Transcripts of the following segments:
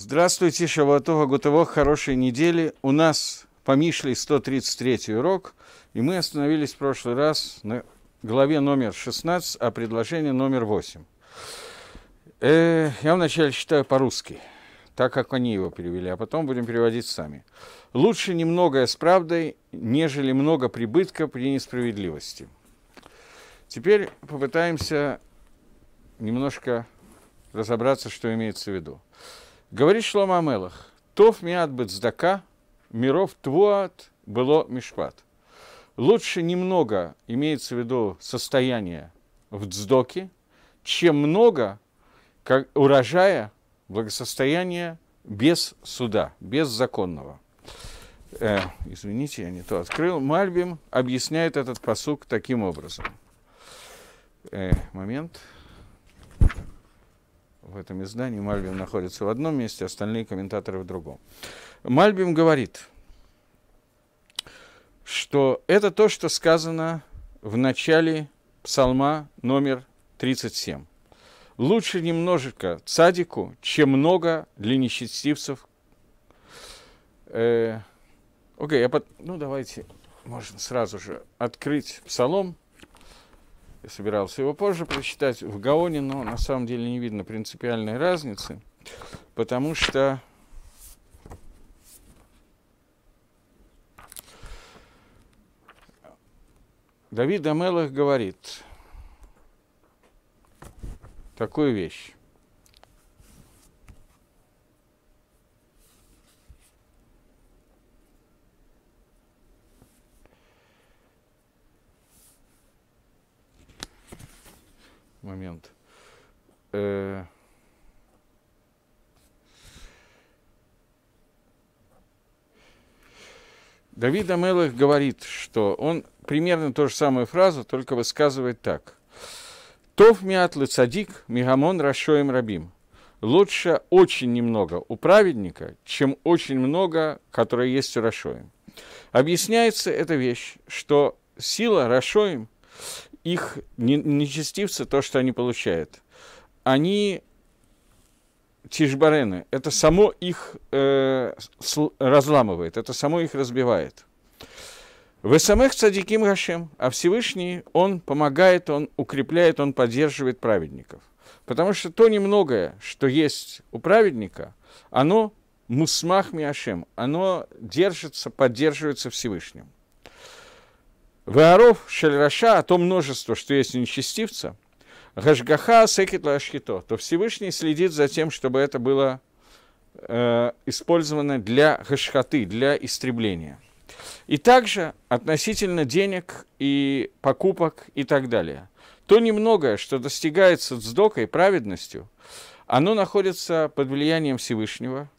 Здравствуйте, Шавуатова, Гутово, хорошей недели. У нас по Мишле 133 урок, и мы остановились в прошлый раз на главе номер 16, а предложение номер 8. Э, я вначале читаю по-русски, так как они его перевели, а потом будем переводить сами. «Лучше немногое с правдой, нежели много прибытка при несправедливости». Теперь попытаемся немножко разобраться, что имеется в виду. Говорит Шлома Амелах, «Тов миат бецдака, миров твуат было мишпат». Лучше немного, имеется в виду состояние в дздоке, чем много как урожая, благосостояния без суда, без законного. Э, извините, я не то открыл. Мальбим объясняет этот посук таким образом. Э, Момент в этом издании Мальбим находится в одном месте, остальные комментаторы в другом. Мальбим говорит, что это то, что сказано в начале псалма номер 37. Лучше немножечко цадику, чем много для нечестивцев. Э, окей, okay, я под... ну давайте, можно сразу же открыть псалом я собирался его позже прочитать в Гаоне, но на самом деле не видно принципиальной разницы, потому что Давид Амелах говорит такую вещь. момент. Э, Давид Амелых говорит, что он примерно ту же самую фразу, только высказывает так. Тов миат садик мигамон рашоем рабим. Лучше очень немного у праведника, чем очень много, которое есть у рашоем. Объясняется эта вещь, что сила рашоем их нечестивцы, то, что они получают, они тишбарены, это само их э, разламывает, это само их разбивает. в самых эм цадиким Гашем, а Всевышний, Он помогает, Он укрепляет, Он поддерживает праведников. Потому что то немногое, что есть у праведника, оно мусмах миашем, оно держится, поддерживается Всевышним. Вааров Шальраша, о а том множество, что есть нечестивца, Гашгаха Секет Лашкито, то Всевышний следит за тем, чтобы это было э, использовано для гашхаты, для истребления. И также относительно денег и покупок и так далее. То немногое, что достигается дздокой, праведностью, оно находится под влиянием Всевышнего,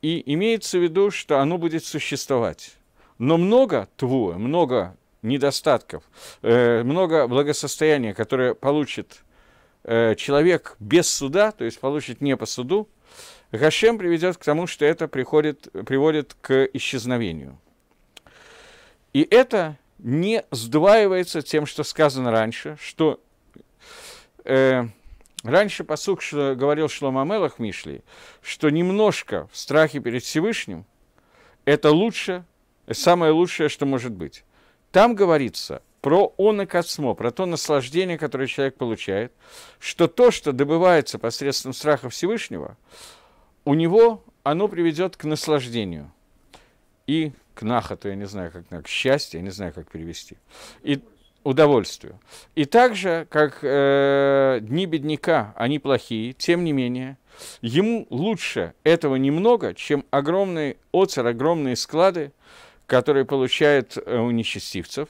и имеется в виду, что оно будет существовать. Но много твое, много недостатков, э, много благосостояния, которое получит э, человек без суда, то есть получит не по суду, Гашем приведет к тому, что это приходит, приводит к исчезновению. И это не сдваивается тем, что сказано раньше, что э, раньше посук что говорил Шлома Мелах Мишли, что немножко в страхе перед Всевышним это лучше, самое лучшее, что может быть. Там говорится про онокосмо, про то наслаждение, которое человек получает, что то, что добывается посредством страха Всевышнего, у него оно приведет к наслаждению и к нахоту, я не знаю, как к счастью, я не знаю, как перевести. И удовольствию. И также, как э, дни бедняка, они плохие, тем не менее, ему лучше этого немного, чем огромный оцер, огромные склады, которые получают э, у нечестивцев.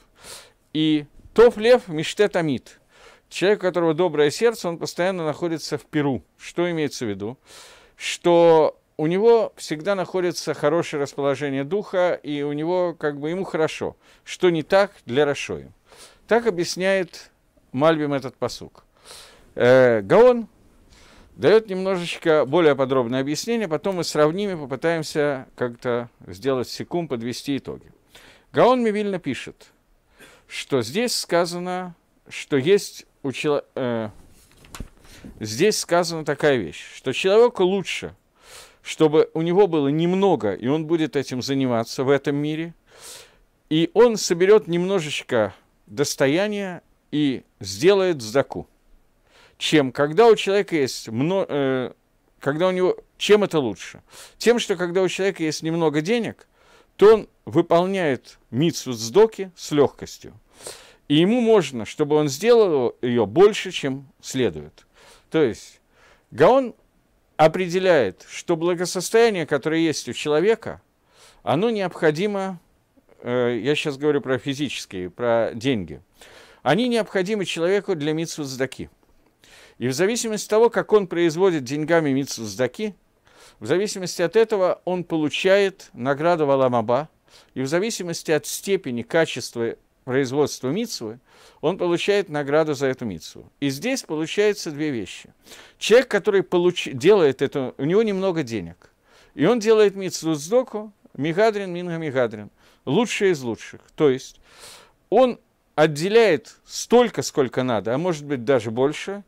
И топ лев миштет амит. Человек, у которого доброе сердце, он постоянно находится в Перу. Что имеется в виду? Что у него всегда находится хорошее расположение духа, и у него как бы ему хорошо. Что не так для Рашоим. Так объясняет Мальбим этот посук. Э, Гаон дает немножечко более подробное объяснение, потом мы сравним и попытаемся как-то сделать секунд, подвести итоги. Гаон Мивильна пишет, что здесь сказано, что есть у человека... Э, здесь сказана такая вещь, что человеку лучше, чтобы у него было немного, и он будет этим заниматься в этом мире, и он соберет немножечко достояния и сделает сдаку чем когда у человека есть много, э, когда у него, чем это лучше? Тем, что когда у человека есть немного денег, то он выполняет митсу сдоки с легкостью. И ему можно, чтобы он сделал ее больше, чем следует. То есть Гаон определяет, что благосостояние, которое есть у человека, оно необходимо, э, я сейчас говорю про физические, про деньги, они необходимы человеку для митсу сдаки – и в зависимости от того, как он производит деньгами Митсу в зависимости от этого он получает награду Валамаба, и в зависимости от степени качества производства Митсвы, он получает награду за эту Митсву. И здесь получается две вещи. Человек, который получ... делает это, у него немного денег, и он делает Митсву Сдоку, Мигадрин, Минга Мигадрин, лучший из лучших. То есть он отделяет столько, сколько надо, а может быть даже больше,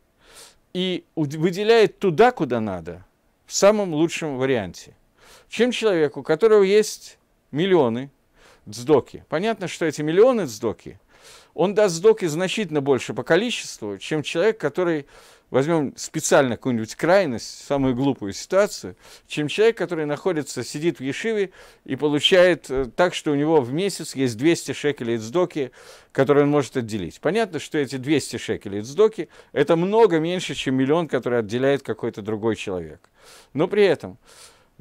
и выделяет туда, куда надо, в самом лучшем варианте. Чем человеку, у которого есть миллионы дздоки. Понятно, что эти миллионы дздоки, он даст дздоки значительно больше по количеству, чем человек, который возьмем специально какую-нибудь крайность, самую глупую ситуацию, чем человек, который находится, сидит в Ешиве и получает э, так, что у него в месяц есть 200 шекелей цдоки, которые он может отделить. Понятно, что эти 200 шекелей цдоки – это много меньше, чем миллион, который отделяет какой-то другой человек. Но при этом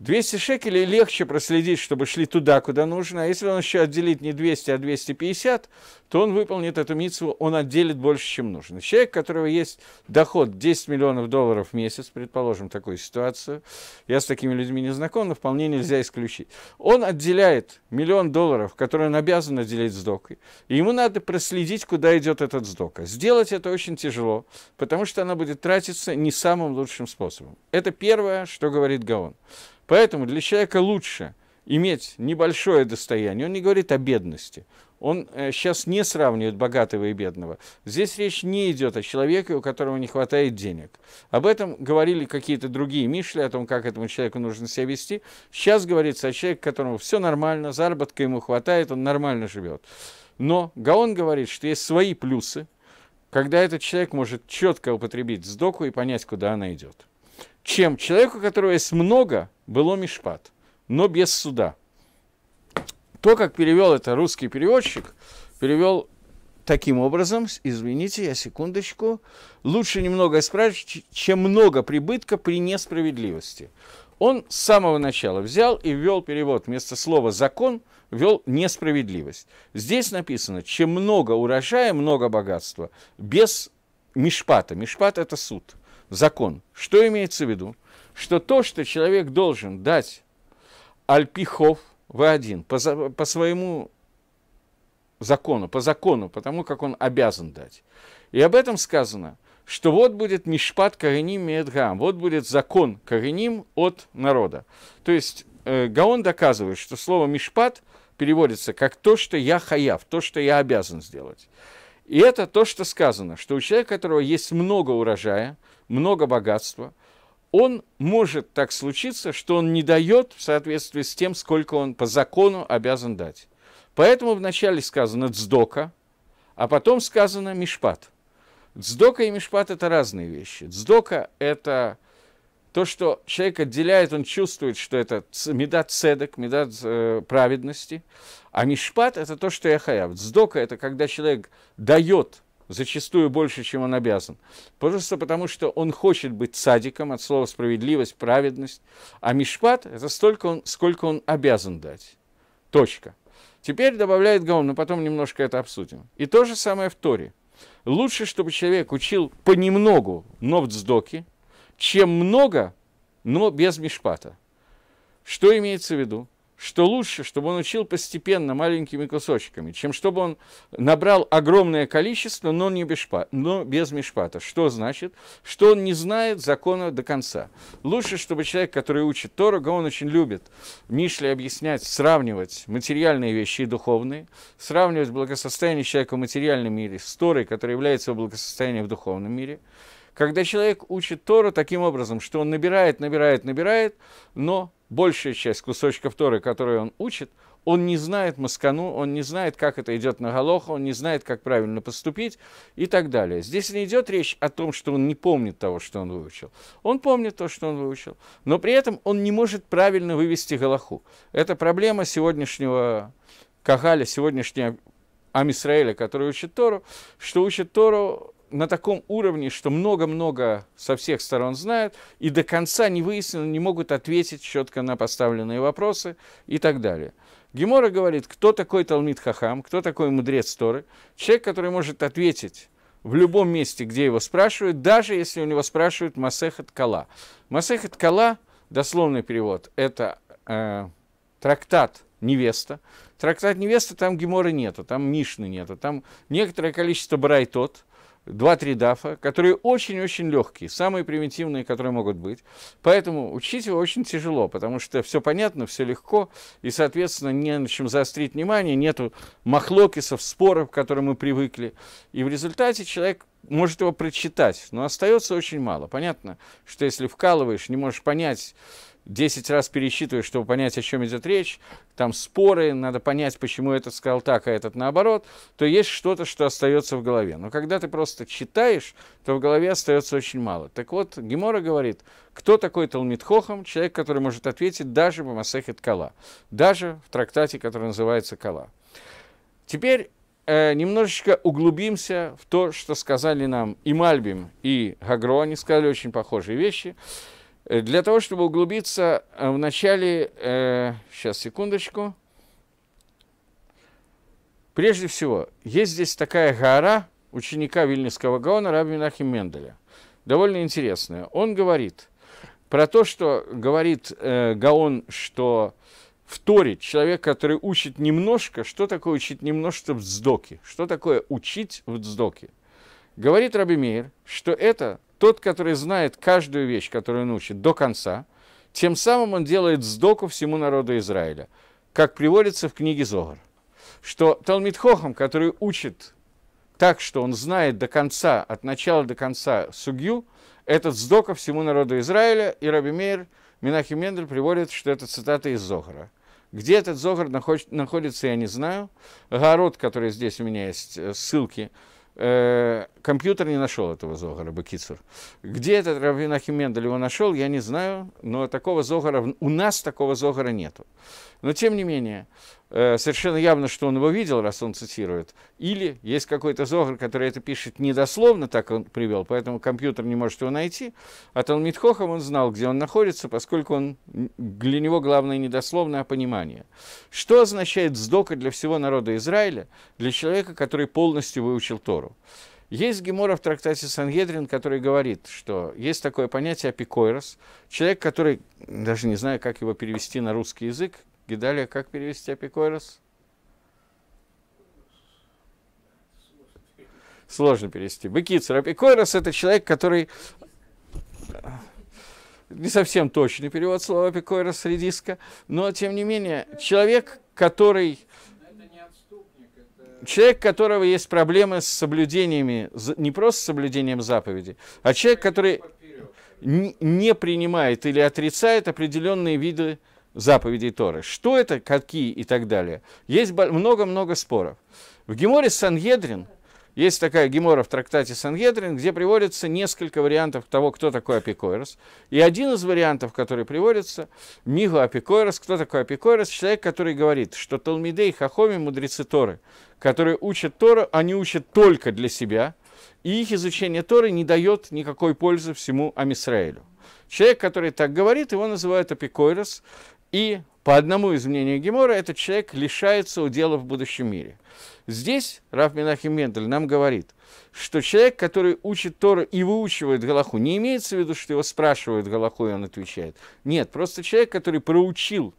200 шекелей легче проследить, чтобы шли туда, куда нужно. А если он еще отделит не 200, а 250, то он выполнит эту митцву, он отделит больше, чем нужно. Человек, у которого есть доход 10 миллионов долларов в месяц, предположим, такую ситуацию, я с такими людьми не знаком, но вполне нельзя исключить. Он отделяет миллион долларов, которые он обязан отделить с Докой, и ему надо проследить, куда идет этот сдока. Сделать это очень тяжело, потому что она будет тратиться не самым лучшим способом. Это первое, что говорит Гаон. Поэтому для человека лучше иметь небольшое достояние. Он не говорит о бедности. Он сейчас э, не сравнивает богатого и бедного. Здесь речь не идет о человеке, у которого не хватает денег. Об этом говорили какие-то другие Мишли, о том, как этому человеку нужно себя вести. Сейчас говорится о человеке, которому все нормально, заработка ему хватает, он нормально живет. Но Гаон говорит, что есть свои плюсы, когда этот человек может четко употребить сдоку и понять, куда она идет чем человеку, у которого есть много, было мишпат, но без суда. То, как перевел это русский переводчик, перевел таким образом, извините, я секундочку, лучше немного исправить, чем много прибытка при несправедливости. Он с самого начала взял и ввел перевод вместо слова «закон», ввел несправедливость. Здесь написано, чем много урожая, много богатства, без мишпата. Мишпат – это суд – закон. Что имеется в виду? Что то, что человек должен дать альпихов, в один по, по своему закону, по закону, потому как он обязан дать. И об этом сказано, что вот будет Мишпат Кореним Медгам, вот будет закон Кореним от народа. То есть э, Гаон доказывает, что слово Мишпат переводится как то, что я хаяв, то, что я обязан сделать. И это то, что сказано, что у человека, у которого есть много урожая – много богатства, он может так случиться, что он не дает в соответствии с тем, сколько он по закону обязан дать. Поэтому вначале сказано «дздока», а потом сказано «мишпат». Дздока и мишпат – это разные вещи. Дздока – это то, что человек отделяет, он чувствует, что это медат цедок, медат э, праведности. А мишпат – это то, что я хаяв. Дздока – это когда человек дает зачастую больше, чем он обязан. Просто потому, что он хочет быть садиком от слова справедливость, праведность. А мишпат – это столько, он, сколько он обязан дать. Точка. Теперь добавляет Гаон, но потом немножко это обсудим. И то же самое в Торе. Лучше, чтобы человек учил понемногу новдздоки, чем много, но без мишпата. Что имеется в виду? что лучше, чтобы он учил постепенно, маленькими кусочками, чем чтобы он набрал огромное количество, но, не без, шпа, но без мешпата. Что значит? Что он не знает закона до конца. Лучше, чтобы человек, который учит Торога, он очень любит Мишли объяснять, сравнивать материальные вещи и духовные, сравнивать благосостояние человека в материальном мире с Торой, которая является его благосостоянием в духовном мире. Когда человек учит Тору таким образом, что он набирает, набирает, набирает, но большая часть кусочков Торы, которые он учит, он не знает маскану, он не знает, как это идет на Голоху, он не знает, как правильно поступить и так далее. Здесь не идет речь о том, что он не помнит того, что он выучил. Он помнит то, что он выучил, но при этом он не может правильно вывести Голоху. Это проблема сегодняшнего Кагаля, сегодняшнего Амисраэля, который учит Тору, что учит Тору на таком уровне, что много-много со всех сторон знают, и до конца не выяснено, не могут ответить четко на поставленные вопросы и так далее. Гемора говорит, кто такой Талмит Хахам, кто такой мудрец Торы, человек, который может ответить в любом месте, где его спрашивают, даже если у него спрашивают Масехат Кала. Масехат Кала, дословный перевод, это э, трактат невеста. Трактат невеста, там Гемора нету, там Мишны нету, там некоторое количество Брайтот, два-три дафа, которые очень-очень легкие, самые примитивные, которые могут быть. Поэтому учить его очень тяжело, потому что все понятно, все легко, и, соответственно, не на чем заострить внимание, нету махлокисов, споров, к которым мы привыкли. И в результате человек может его прочитать, но остается очень мало. Понятно, что если вкалываешь, не можешь понять, 10 раз пересчитываешь, чтобы понять, о чем идет речь, там споры, надо понять, почему этот сказал так, а этот наоборот, то есть что-то, что остается в голове. Но когда ты просто читаешь, то в голове остается очень мало. Так вот, Гемора говорит, кто такой Талмит Хохам? Человек, который может ответить даже в Масехет Кала, даже в трактате, который называется Кала. Теперь э, немножечко углубимся в то, что сказали нам и Мальбим, и Гагро, они сказали очень похожие вещи. Э, для того, чтобы углубиться э, в начале, э, сейчас секундочку, прежде всего, есть здесь такая гора ученика Вильнюсского Гаона Раби Минахи Менделя, довольно интересная. Он говорит про то, что говорит э, Гаон, что вторит человек, который учит немножко, что такое учить немножко в дздоке, что такое учить в дздоке. Говорит Раби Мейер, что это тот, который знает каждую вещь, которую он учит до конца, тем самым он делает сдоку всему народу Израиля, как приводится в книге Зогар, что Талмит Хохам, который учит так, что он знает до конца, от начала до конца сугью, этот сдока всему народу Израиля, и Раби Мейр Минахи Мендель приводит, что это цитата из Зохара. Где этот Зохар находится, я не знаю. Город, который здесь у меня есть, э, ссылки, э, компьютер не нашел этого Зогара, Бакицур. Где этот Равинахи Мендель его нашел, я не знаю, но такого Зогара, у нас такого Зогара нету. Но тем не менее, э, совершенно явно, что он его видел, раз он цитирует. Или есть какой-то Зогар, который это пишет недословно, так он привел, поэтому компьютер не может его найти. А Талмит Хохам он знал, где он находится, поскольку он, для него главное не дословно, а понимание. Что означает «сдока» для всего народа Израиля, для человека, который полностью выучил Тору? Есть гемора в трактате Сангедрин, который говорит, что есть такое понятие апикойрос, человек, который, даже не знаю, как его перевести на русский язык, Гедалия, как перевести апикойрос? Сложно перевести. Быкицер. Апикойрос – это человек, который... Не совсем точный перевод слова апикойрос, редиска, но, тем не менее, человек, который человек, у которого есть проблемы с соблюдениями, не просто соблюдением заповеди, а человек, который не принимает или отрицает определенные виды заповедей Торы. Что это, какие и так далее. Есть много-много споров. В Геморе Сангедрин – есть такая гемора в трактате Сангедрин, где приводится несколько вариантов того, кто такой апикойрос. И один из вариантов, который приводится, Мигу апикойрос, кто такой апикойрос? Человек, который говорит, что Талмидей, Хахоми, мудрецы Торы, которые учат Тору, а они учат только для себя, и их изучение Торы не дает никакой пользы всему Амисраилю. Человек, который так говорит, его называют апикойрос, и по одному из мнений Гемора, этот человек лишается удела в будущем мире. Здесь Раф Минахим Мендель нам говорит, что человек, который учит Тору и выучивает Галаху, не имеется в виду, что его спрашивают Галаху, и он отвечает. Нет, просто человек, который проучил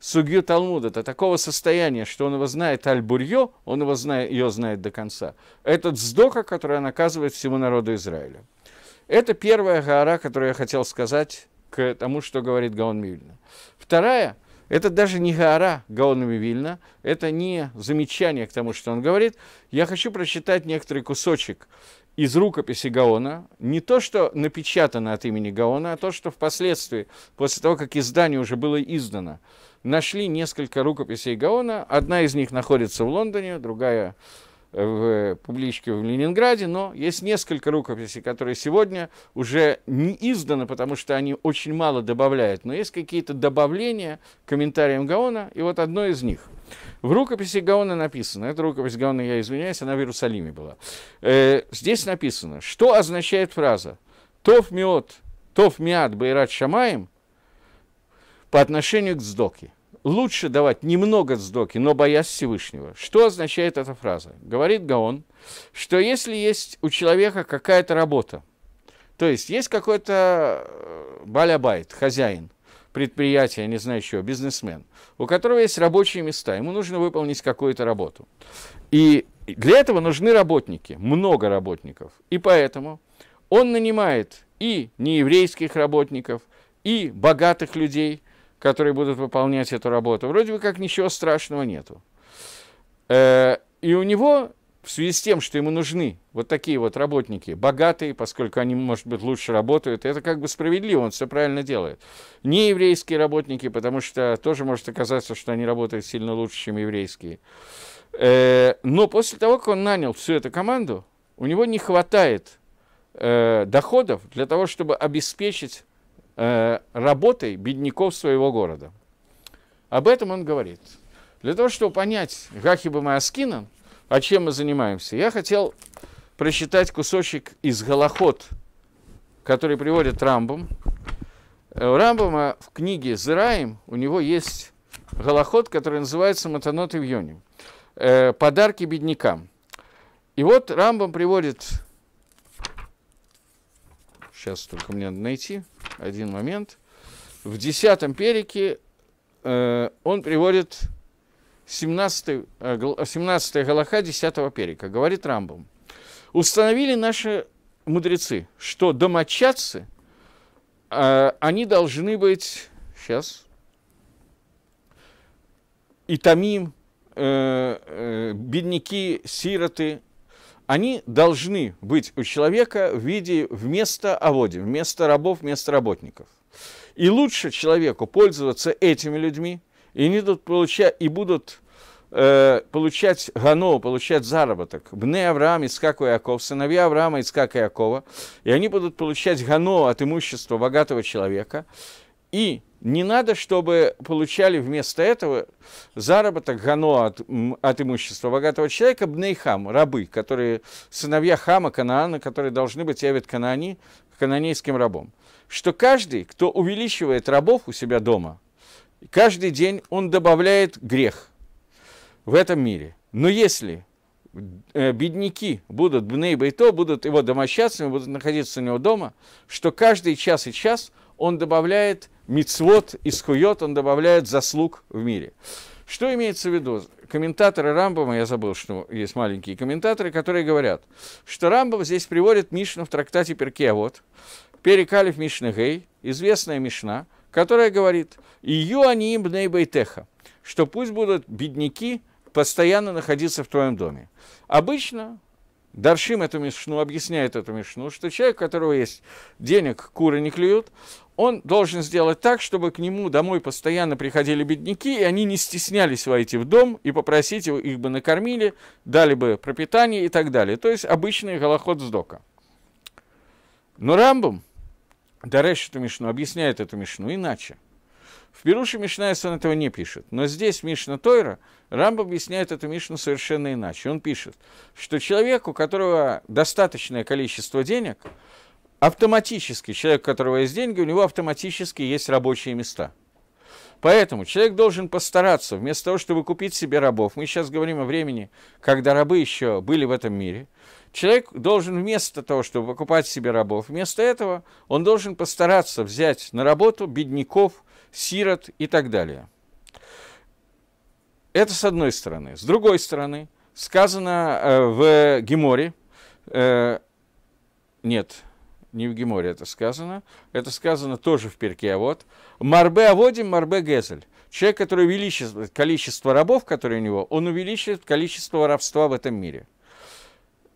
Сугью Талмуда до такого состояния, что он его знает аль-бурье, он его знает, ее знает до конца. Этот сдока, который он оказывает всему народу Израиля. Это первая гора, которую я хотел сказать к тому, что говорит Гаон Мильна. Вторая – это даже не гора Гаонами Вильна, это не замечание к тому, что он говорит. Я хочу прочитать некоторый кусочек из рукописи Гаона, не то, что напечатано от имени Гаона, а то, что впоследствии, после того, как издание уже было издано, нашли несколько рукописей Гаона. Одна из них находится в Лондоне, другая в публичке в Ленинграде, но есть несколько рукописей, которые сегодня уже не изданы, потому что они очень мало добавляют, но есть какие-то добавления к комментариям Гаона, и вот одно из них. В рукописи Гаона написано, эта рукопись Гаона, я извиняюсь, она в Иерусалиме была, э, здесь написано, что означает фраза «Тов миот, тов миат байрат шамаем» по отношению к сдоке – лучше давать немного сдоки, но боясь Всевышнего. Что означает эта фраза? Говорит Гаон, что если есть у человека какая-то работа, то есть есть какой-то э, балябайт, хозяин, предприятия, не знаю чего, бизнесмен, у которого есть рабочие места, ему нужно выполнить какую-то работу. И для этого нужны работники, много работников. И поэтому он нанимает и нееврейских работников, и богатых людей, которые будут выполнять эту работу. Вроде бы как ничего страшного нету. Э, и у него в связи с тем, что ему нужны вот такие вот работники, богатые, поскольку они, может быть, лучше работают, это как бы справедливо, он все правильно делает. Не еврейские работники, потому что тоже может оказаться, что они работают сильно лучше, чем еврейские. Э, но после того, как он нанял всю эту команду, у него не хватает э, доходов для того, чтобы обеспечить Э, работой бедняков своего города. Об этом он говорит. Для того, чтобы понять Гахиба Маскина, о «А чем мы занимаемся, я хотел прочитать кусочек из Голоход, который приводит Рамбом. У Рамбома в книге «Зираем» у него есть голоход, который называется «Матанот и Вьоним» э, – «Подарки беднякам». И вот Рамбам приводит Сейчас только мне надо найти один момент. В десятом перике э, он приводит 17, э, э Галаха 10 перика. Говорит Рамбом. Установили наши мудрецы, что домочадцы, э, они должны быть... Сейчас. И тамим, э, э, бедняки, сироты, они должны быть у человека в виде вместо аводи, вместо рабов, вместо работников. И лучше человеку пользоваться этими людьми, и они будут получать, и будут э, получать гано, получать заработок. Бне Авраам, Искак и Яков, сыновья Авраама, Искак и Якова, и они будут получать гано от имущества богатого человека, и не надо, чтобы получали вместо этого заработок гано от, от имущества богатого человека, бнейхам, рабы, которые сыновья хама Канаана, которые должны быть явят Канани, кананейским рабом. Что каждый, кто увеличивает рабов у себя дома, каждый день он добавляет грех в этом мире. Но если э, бедняки будут бней бейто, будут его домочадцами, будут находиться у него дома, что каждый час и час он добавляет мицвод и он добавляет заслуг в мире. Что имеется в виду? Комментаторы Рамбама, я забыл, что есть маленькие комментаторы, которые говорят, что Рамбам здесь приводит Мишну в трактате Перке, а вот, Перекалиф Мишна Гей, известная Мишна, которая говорит, «Ию они им бней байтеха», что пусть будут бедняки постоянно находиться в твоем доме. Обычно Даршим эту мишну, объясняет эту мишну, что человек, у которого есть денег, куры не клюют, он должен сделать так, чтобы к нему домой постоянно приходили бедняки, и они не стеснялись войти в дом и попросить его, их бы накормили, дали бы пропитание и так далее. То есть обычный голоход с дока. Но Рамбам, Дареш эту Мишну, объясняет эту Мишну иначе. В Перуше Мишнайс он этого не пишет. Но здесь Мишна Тойра, Рамб объясняет эту Мишну совершенно иначе. Он пишет, что человек, у которого достаточное количество денег – автоматически, человек, у которого есть деньги, у него автоматически есть рабочие места. Поэтому человек должен постараться, вместо того, чтобы купить себе рабов, мы сейчас говорим о времени, когда рабы еще были в этом мире, человек должен вместо того, чтобы покупать себе рабов, вместо этого он должен постараться взять на работу бедняков, сирот и так далее. Это с одной стороны. С другой стороны, сказано э, в Геморе, э, нет, не в Геморе это сказано, это сказано тоже в перке а Вот Марбе Аводим, Марбе Гезель. Человек, который увеличивает количество рабов, которые у него, он увеличивает количество воровства в этом мире.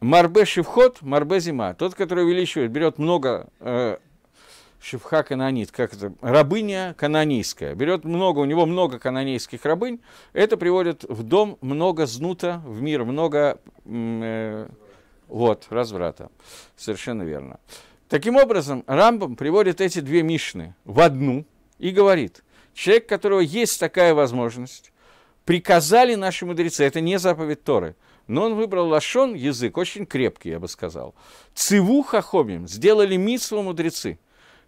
Марбе Шивхот, Марбе Зима. Тот, который увеличивает, берет много э, Шивха канонит, как это, рабыня канонийская. Берет много, у него много канонейских рабынь. Это приводит в дом много знута, в мир много э, вот, разврата. Совершенно верно. Таким образом, Рамбам приводит эти две Мишны в одну и говорит, человек, у которого есть такая возможность, приказали наши мудрецы, это не заповедь Торы, но он выбрал лашон, язык, очень крепкий, я бы сказал. Циву хахомим, сделали митсву мудрецы,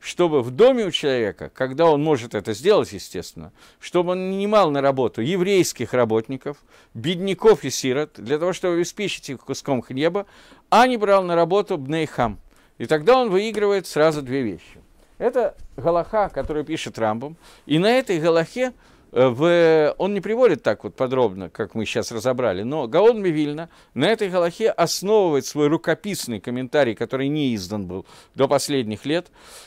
чтобы в доме у человека, когда он может это сделать, естественно, чтобы он нанимал на работу еврейских работников, бедняков и сирот, для того, чтобы обеспечить их куском хлеба, а не брал на работу бнейхам – и тогда он выигрывает сразу две вещи. Это Галаха, которую пишет Рамбом, и на этой Галахе э, в, он не приводит так вот подробно, как мы сейчас разобрали, но Гаон Мивильна на этой Галахе основывает свой рукописный комментарий, который не издан был до последних лет.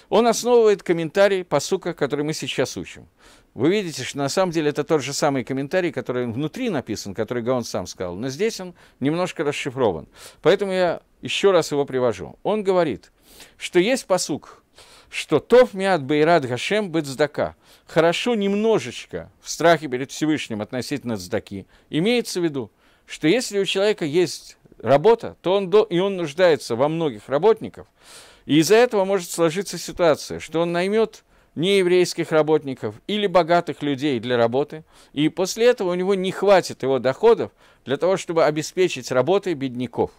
Он основывает комментарий по сука, который мы сейчас учим. Вы видите, что на самом деле это тот же самый комментарий, который внутри написан, который Гаон сам сказал, но здесь он немножко расшифрован. Поэтому я еще раз его привожу. Он говорит, что есть посук, что тов миат бейрат гашем бет здака. Хорошо немножечко в страхе перед Всевышним относительно здаки. Имеется в виду, что если у человека есть работа, то он до... и он нуждается во многих работников, и из-за этого может сложиться ситуация, что он наймет нееврейских работников или богатых людей для работы, и после этого у него не хватит его доходов для того, чтобы обеспечить работой бедняков.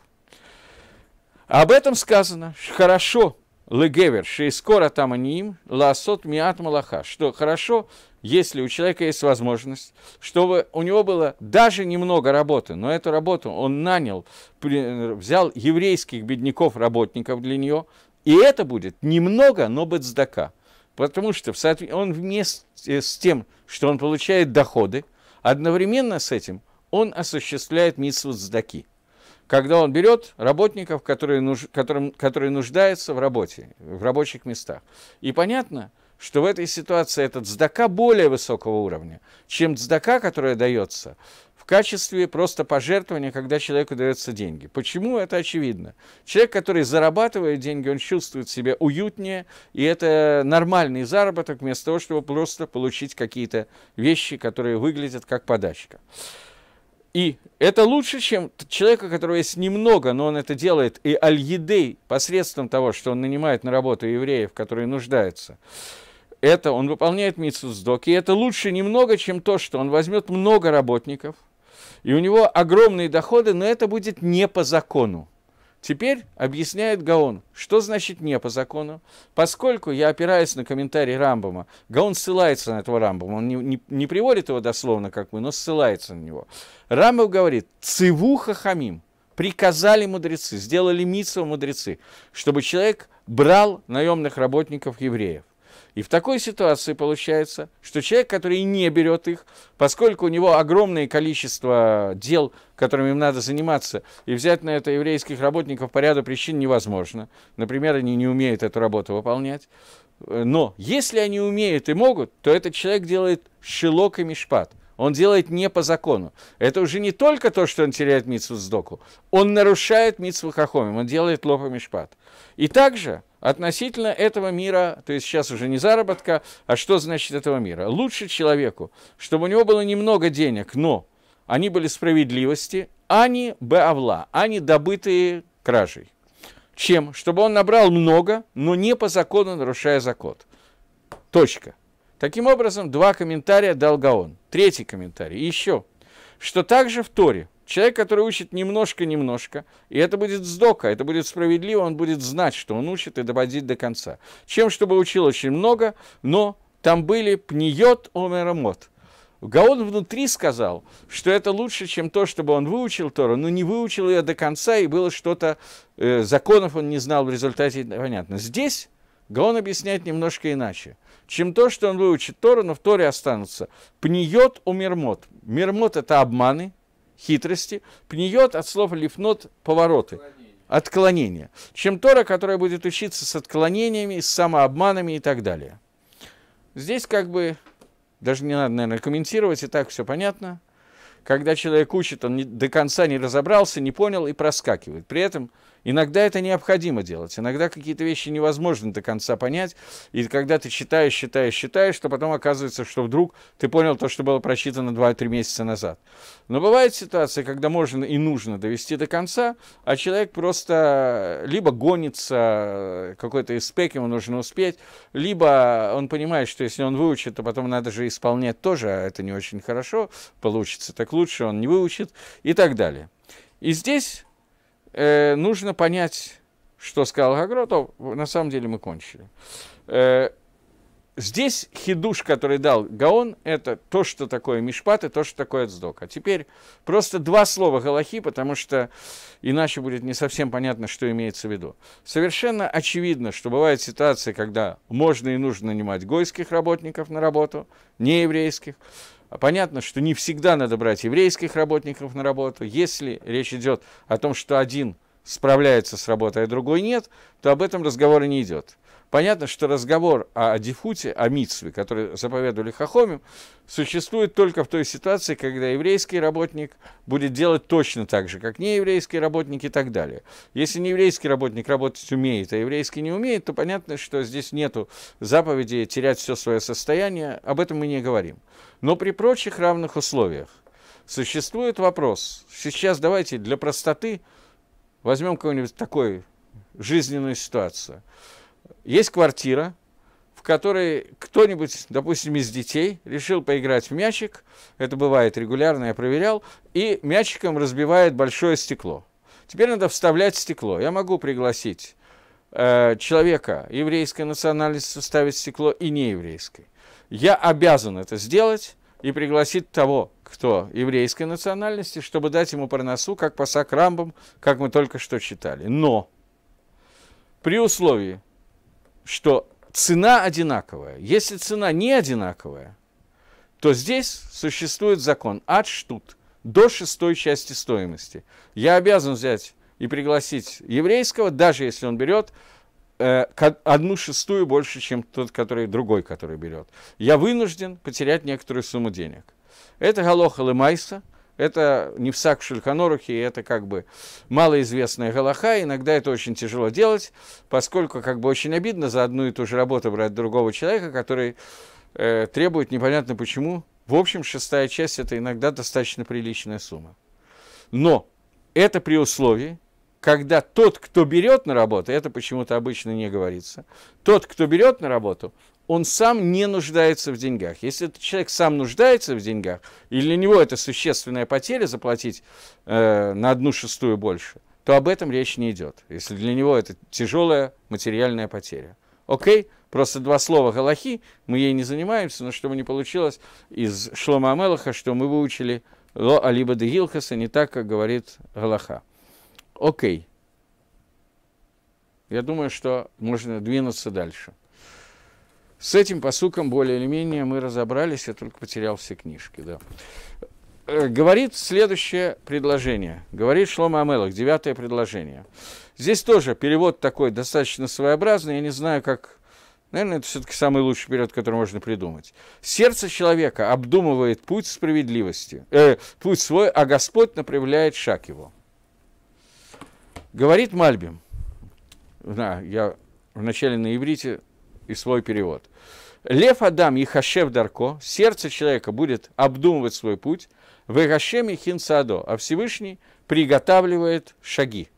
Об этом сказано, хорошо, легевер, и скоро там они им, ласот миат малаха, что хорошо, если у человека есть возможность, чтобы у него было даже немного работы, но эту работу он нанял, взял еврейских бедняков-работников для нее, и это будет немного, но бацдака. Потому что он вместе с тем, что он получает доходы, одновременно с этим он осуществляет митсву цдаки – когда он берет работников, которые, нуж, которым, которые нуждаются в работе, в рабочих местах. И понятно, что в этой ситуации этот сдака более высокого уровня, чем сдака, которая дается в качестве просто пожертвования, когда человеку даются деньги. Почему это очевидно? Человек, который зарабатывает деньги, он чувствует себя уютнее, и это нормальный заработок вместо того, чтобы просто получить какие-то вещи, которые выглядят как подачка. И это лучше, чем человека, которого есть немного, но он это делает и аль-едей, посредством того, что он нанимает на работу евреев, которые нуждаются. Это он выполняет митсу сдоки, и это лучше немного, чем то, что он возьмет много работников, и у него огромные доходы, но это будет не по закону. Теперь объясняет Гаон, что значит «не по закону». Поскольку я опираюсь на комментарий Рамбома, Гаон ссылается на этого Рамбома, он не, не, не приводит его дословно, как мы, но ссылается на него. Рамбов говорит «циву хамим приказали мудрецы, сделали митцва мудрецы, чтобы человек брал наемных работников евреев. И в такой ситуации получается, что человек, который не берет их, поскольку у него огромное количество дел, которыми им надо заниматься, и взять на это еврейских работников по ряду причин невозможно. Например, они не умеют эту работу выполнять. Э, но если они умеют и могут, то этот человек делает шелок и мешпат – он делает не по закону. Это уже не только то, что он теряет митсу сдоку, он нарушает митсу хахомим, он делает лопами шпат. И также относительно этого мира, то есть сейчас уже не заработка, а что значит этого мира? Лучше человеку, чтобы у него было немного денег, но они были справедливости, а не беавла, а не добытые кражей. Чем? Чтобы он набрал много, но не по закону, нарушая закон. Точка. Таким образом, два комментария дал Гаон – Третий комментарий. еще, что также в Торе человек, который учит немножко-немножко, и это будет сдока, это будет справедливо, он будет знать, что он учит, и доводить до конца. Чем, чтобы учил очень много, но там были пниет омерамот. Гаон внутри сказал, что это лучше, чем то, чтобы он выучил Тору, но не выучил ее до конца, и было что-то, э, законов он не знал в результате, понятно. Здесь Гаон объясняет немножко иначе, чем то, что он выучит Тору, но в Торе останутся. Пниет у мирмот. Мирмот – это обманы, хитрости. Пниет от слов лифнот – повороты. Отклонения. Чем Тора, которая будет учиться с отклонениями, с самообманами и так далее. Здесь как бы даже не надо, наверное, комментировать, и так все понятно. Когда человек учит, он не, до конца не разобрался, не понял и проскакивает. При этом Иногда это необходимо делать, иногда какие-то вещи невозможно до конца понять, и когда ты читаешь, читаешь, читаешь, то потом оказывается, что вдруг ты понял то, что было прочитано 2-3 месяца назад. Но бывают ситуации, когда можно и нужно довести до конца, а человек просто э, либо гонится, э, какой-то испек ему нужно успеть, либо он понимает, что если он выучит, то потом надо же исполнять тоже, а это не очень хорошо получится, так лучше он не выучит и так далее. И здесь э, нужно понять, что сказал Гагротов. На самом деле мы кончили. Э, здесь хидуш, который дал Гаон, это то, что такое Мишпат и то, что такое Цдок. А теперь просто два слова Галахи, потому что иначе будет не совсем понятно, что имеется в виду. Совершенно очевидно, что бывают ситуации, когда можно и нужно нанимать гойских работников на работу, нееврейских. А понятно, что не всегда надо брать еврейских работников на работу. Если речь идет о том, что один справляется с работой, а другой нет, то об этом разговора не идет. Понятно, что разговор о дефуте, о митсве, который заповедовали Хохомим, существует только в той ситуации, когда еврейский работник будет делать точно так же, как нееврейский работник и так далее. Если нееврейский работник работать умеет, а еврейский не умеет, то понятно, что здесь нет заповеди терять все свое состояние, об этом мы не говорим. Но при прочих равных условиях существует вопрос, сейчас давайте для простоты возьмем какую-нибудь такую жизненную ситуацию – есть квартира, в которой кто-нибудь, допустим, из детей решил поиграть в мячик, это бывает регулярно, я проверял, и мячиком разбивает большое стекло. Теперь надо вставлять стекло. Я могу пригласить э, человека еврейской национальности вставить стекло и нееврейской. Я обязан это сделать и пригласить того, кто еврейской национальности, чтобы дать ему парносу, как по Сакрамбам, как мы только что читали. Но при условии, что цена одинаковая. Если цена не одинаковая, то здесь существует закон от штут до шестой части стоимости. Я обязан взять и пригласить еврейского, даже если он берет э, одну шестую больше, чем тот, который другой, который берет. Я вынужден потерять некоторую сумму денег. Это галоха лемайса – это не в Сак Шульханорухе, это как бы малоизвестная галаха, иногда это очень тяжело делать, поскольку как бы очень обидно за одну и ту же работу брать другого человека, который э, требует непонятно почему. В общем, шестая часть – это иногда достаточно приличная сумма. Но это при условии, когда тот, кто берет на работу, это почему-то обычно не говорится, тот, кто берет на работу, он сам не нуждается в деньгах. Если этот человек сам нуждается в деньгах, и для него это существенная потеря заплатить э, на одну шестую больше, то об этом речь не идет. Если для него это тяжелая материальная потеря. Окей? Просто два слова Галахи, мы ей не занимаемся, но чтобы не получилось из Шлома Амелаха, что мы выучили Ло Алиба де Гилхаса не так, как говорит Галаха. Окей. Я думаю, что можно двинуться дальше. С этим посуком более или менее мы разобрались, я только потерял все книжки, да. Э, говорит следующее предложение, говорит Шлома Амелах, девятое предложение. Здесь тоже перевод такой достаточно своеобразный, я не знаю, как Наверное, это все-таки самый лучший период, который можно придумать. Сердце человека обдумывает путь справедливости, э, путь свой, а Господь направляет шаг его. Говорит Мальбим, да, я вначале на иврите и свой перевод. Лев Адам и Хашев Дарко, сердце человека будет обдумывать свой путь, в Хашем и Хин Садо, а Всевышний приготавливает шаги.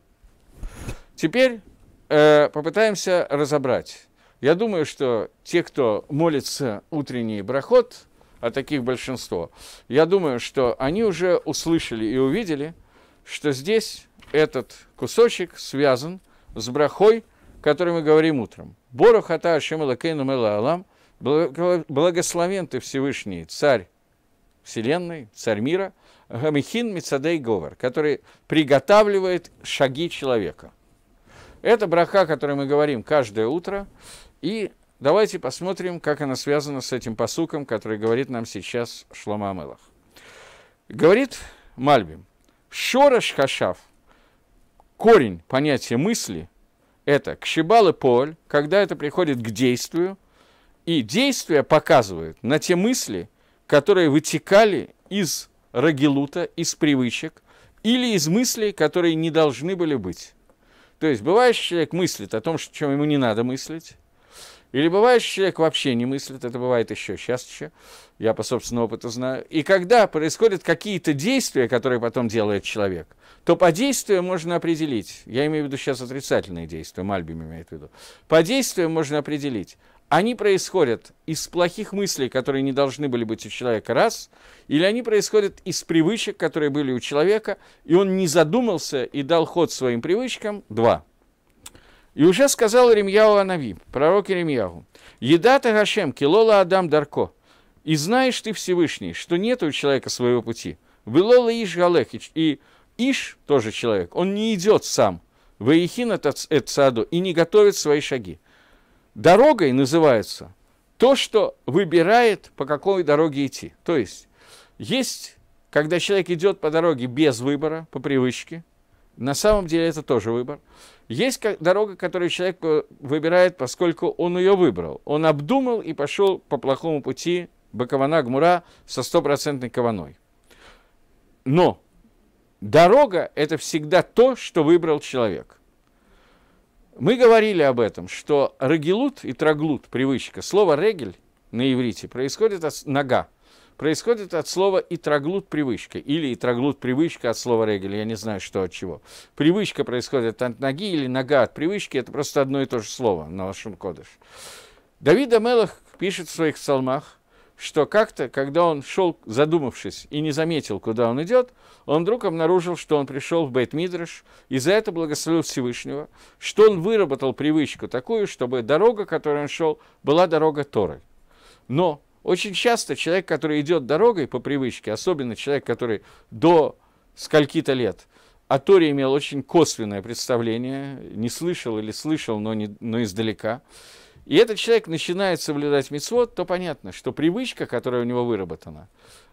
Теперь э, попытаемся разобрать. Я думаю, что те, кто молится утренний брахот, а таких большинство, я думаю, что они уже услышали и увидели, что здесь этот кусочек связан с брахой – который мы говорим утром. Бору хата Ашем Элакейну благословен ты Всевышний, царь Вселенной, царь мира, Гамихин мецадей Говор, который приготавливает шаги человека. Это браха, о которой мы говорим каждое утро. И давайте посмотрим, как она связана с этим посуком, который говорит нам сейчас Шлома Амелах. Говорит Мальбим, Шораш Хашав, корень понятия мысли – это кщебал и поль, когда это приходит к действию, и действие показывает на те мысли, которые вытекали из рагилута, из привычек, или из мыслей, которые не должны были быть. То есть бывает, человек мыслит о том, что ему не надо мыслить, или бывает, что человек вообще не мыслит, это бывает еще сейчас еще, я по собственному опыту знаю. И когда происходят какие-то действия, которые потом делает человек, то по действию можно определить, я имею в виду сейчас отрицательные действия, Мальбим имеет в виду, по действию можно определить, они происходят из плохих мыслей, которые не должны были быть у человека, раз, или они происходят из привычек, которые были у человека, и он не задумался и дал ход своим привычкам, два. И уже сказал Ремьяу Анави, пророк Ремьяу, «Еда Тагашем, килола Адам Дарко, и знаешь ты Всевышний, что нет у человека своего пути. Вылола Иш Галехич, и Иш, тоже человек, он не идет сам, Ваихин от саду, и не готовит свои шаги. Дорогой называется то, что выбирает, по какой дороге идти. То есть, есть, когда человек идет по дороге без выбора, по привычке – на самом деле это тоже выбор. Есть дорога, которую человек э, выбирает, поскольку он ее выбрал. Он обдумал и пошел по плохому пути Бакована Гмура со стопроцентной кованой. Но дорога – это всегда то, что выбрал человек. Мы говорили об этом, что рагилут и траглут, привычка, слово регель на иврите происходит от нога происходит от слова итраглут привычка» или итраглут привычка» от слова «регель», я не знаю, что от чего. Привычка происходит от ноги или нога от привычки, это просто одно и то же слово на Лашон Кодыш. Давид Амелах пишет в своих псалмах, что как-то, когда он шел, задумавшись, и не заметил, куда он идет, он вдруг обнаружил, что он пришел в Бейт-Мидриш, и за это благословил Всевышнего, что он выработал привычку такую, чтобы дорога, которой он шел, была дорога Торы. Но очень часто человек, который идет дорогой по привычке, особенно человек, который до скольки-то лет о а Торе имел очень косвенное представление, не слышал или слышал, но, не, но издалека, и этот человек начинает соблюдать мицвод, то понятно, что привычка, которая у него выработана,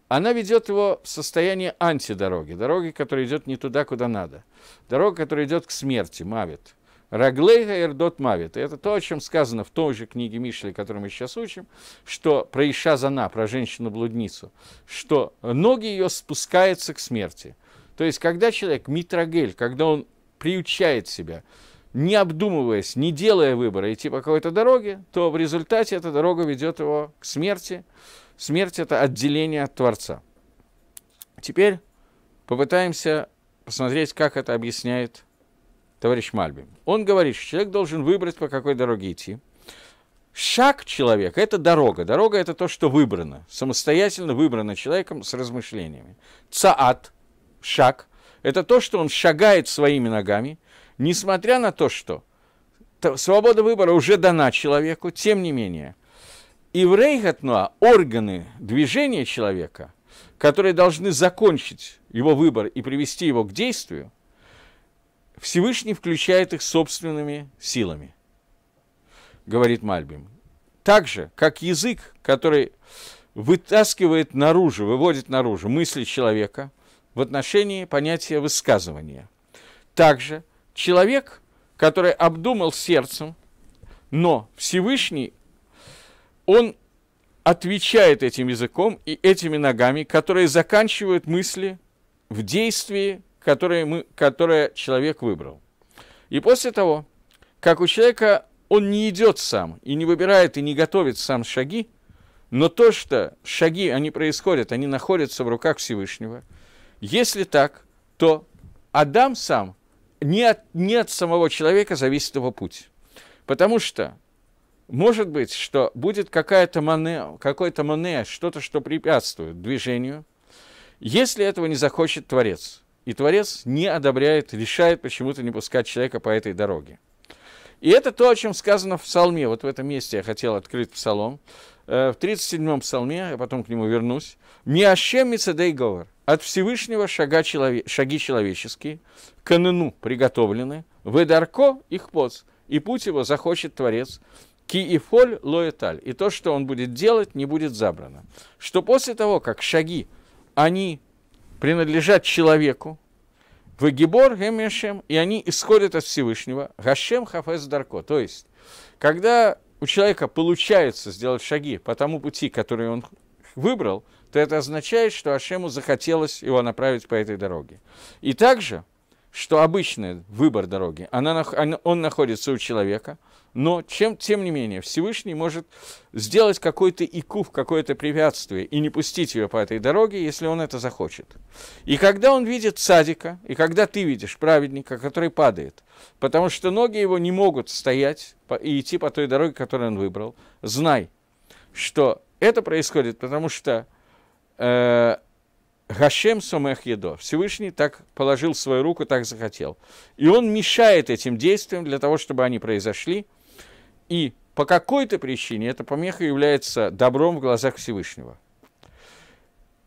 она ведет его в состояние антидороги, дороги, которая идет не туда, куда надо, дорога, которая идет к смерти, мавит. Раглейга Эрдот Мавит. Это то, о чем сказано в той же книге Мишли, которую мы сейчас учим, что про Иша Зана, про женщину-блудницу, что ноги ее спускаются к смерти. То есть, когда человек митрагель, когда он приучает себя, не обдумываясь, не делая выбора идти по какой-то дороге, то в результате эта дорога ведет его к смерти. Смерть – это отделение от Творца. Теперь попытаемся посмотреть, как это объясняет товарищ Мальбим. Он говорит, что человек должен выбрать, по какой дороге идти. Шаг человека – это дорога. Дорога – это то, что выбрано, самостоятельно выбрано человеком с размышлениями. Цаат – шаг – это то, что он шагает своими ногами, несмотря на то, что свобода выбора уже дана человеку, тем не менее. И в Рейхатнуа органы движения человека, которые должны закончить его выбор и привести его к действию – Всевышний включает их собственными силами, говорит Мальбим. Так же, как язык, который вытаскивает наружу, выводит наружу мысли человека в отношении понятия высказывания. Также человек, который обдумал сердцем, но Всевышний, он отвечает этим языком и этими ногами, которые заканчивают мысли в действии которое, мы, которое человек выбрал. И после того, как у человека он не идет сам и не выбирает и не готовит сам шаги, но то, что шаги, они происходят, они находятся в руках Всевышнего. Если так, то Адам сам не от, не от самого человека зависит его путь. Потому что может быть, что будет какая-то моне, какой-то моне, что-то, что препятствует движению, если этого не захочет Творец. И Творец не одобряет, решает почему-то не пускать человека по этой дороге. И это то, о чем сказано в псалме. Вот в этом месте я хотел открыть псалом. Э, в 37-м псалме, я потом к нему вернусь. «Миашем мицедей говор» от Всевышнего шага челове, шаги человеческие, каныну приготовлены, выдарко их поц, и путь его захочет Творец, ки и фоль лоэталь, и то, что он будет делать, не будет забрано. Что после того, как шаги, они принадлежат человеку, Вегибор Гемешем, и они исходят от Всевышнего. Гашем Хафес Дарко. То есть, когда у человека получается сделать шаги по тому пути, который он выбрал, то это означает, что Ашему захотелось его направить по этой дороге. И также что обычный выбор дороги, она, он находится у человека, но чем, тем не менее Всевышний может сделать какой-то икув, какое-то препятствие и не пустить ее по этой дороге, если он это захочет. И когда он видит садика, и когда ты видишь праведника, который падает, потому что ноги его не могут стоять и идти по той дороге, которую он выбрал, знай, что это происходит, потому что э, Гашем Сомех Едо, Всевышний так положил свою руку, так захотел. И он мешает этим действиям для того, чтобы они произошли. И по какой-то причине эта помеха является добром в глазах Всевышнего.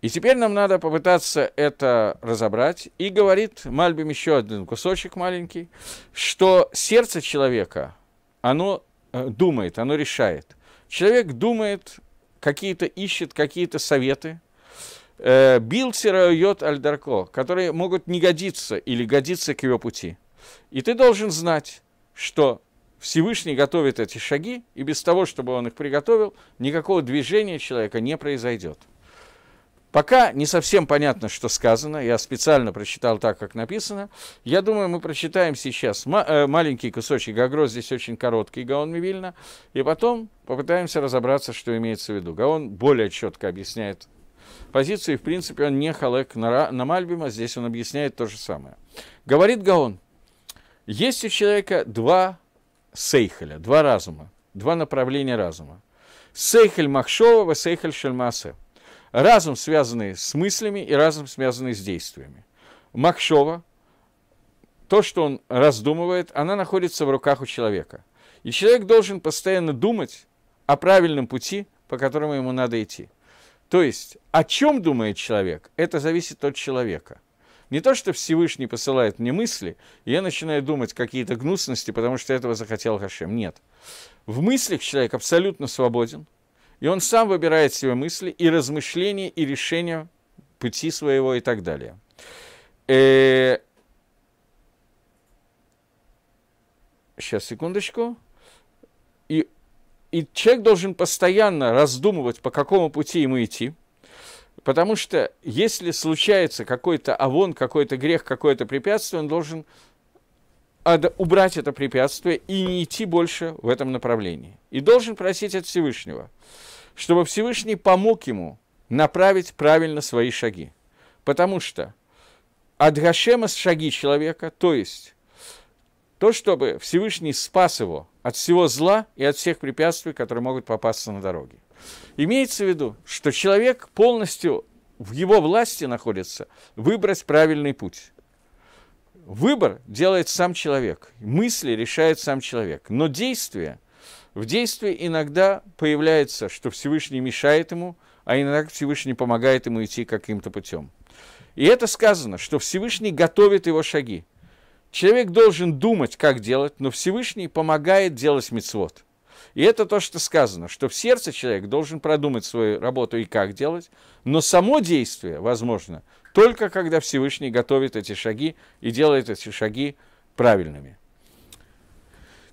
И теперь нам надо попытаться это разобрать. И говорит Мальбим еще один кусочек маленький, что сердце человека, оно э, думает, оно решает. Человек думает, какие-то ищет какие-то советы – э, Билтера Йод Альдарко, которые могут не годиться или годиться к его пути. И ты должен знать, что Всевышний готовит эти шаги, и без того, чтобы он их приготовил, никакого движения человека не произойдет. Пока не совсем понятно, что сказано, я специально прочитал так, как написано. Я думаю, мы прочитаем сейчас э, маленький кусочек Гагро, здесь очень короткий, Гаон Мивильна, и потом попытаемся разобраться, что имеется в виду. Гаон более четко объясняет позиции, в принципе, он не халек на, на Мальбима, здесь он объясняет то же самое. Говорит Гаон, есть у человека два сейхеля, два разума, два направления разума. Сейхель Махшова, Сейхель Шельмасе. Разум, связанный с мыслями, и разум, связанный с действиями. Махшова, то, что он раздумывает, она находится в руках у человека. И человек должен постоянно думать о правильном пути, по которому ему надо идти. То есть о чем думает человек, это зависит от человека. Не то, что Всевышний посылает мне мысли, и я начинаю думать какие-то гнусности, потому что этого захотел Хашем. Нет. В мыслях человек абсолютно свободен, и он сам выбирает себе мысли и размышления, и решения пути своего и так далее. Сейчас, э, секундочку. И человек должен постоянно раздумывать, по какому пути ему идти. Потому что если случается какой-то авон, какой-то грех, какое-то препятствие, он должен убрать это препятствие и не идти больше в этом направлении. И должен просить от Всевышнего, чтобы Всевышний помог ему направить правильно свои шаги. Потому что от Гашема шаги человека, то есть то, чтобы Всевышний спас его от всего зла и от всех препятствий, которые могут попасться на дороге. Имеется в виду, что человек полностью в его власти находится выбрать правильный путь. Выбор делает сам человек, мысли решает сам человек, но действие, в действии иногда появляется, что Всевышний мешает ему, а иногда Всевышний помогает ему идти каким-то путем. И это сказано, что Всевышний готовит его шаги. Человек должен думать, как делать, но Всевышний помогает делать мицвод. И это то, что сказано, что в сердце человек должен продумать свою работу и как делать, но само действие возможно только когда Всевышний готовит эти шаги и делает эти шаги правильными.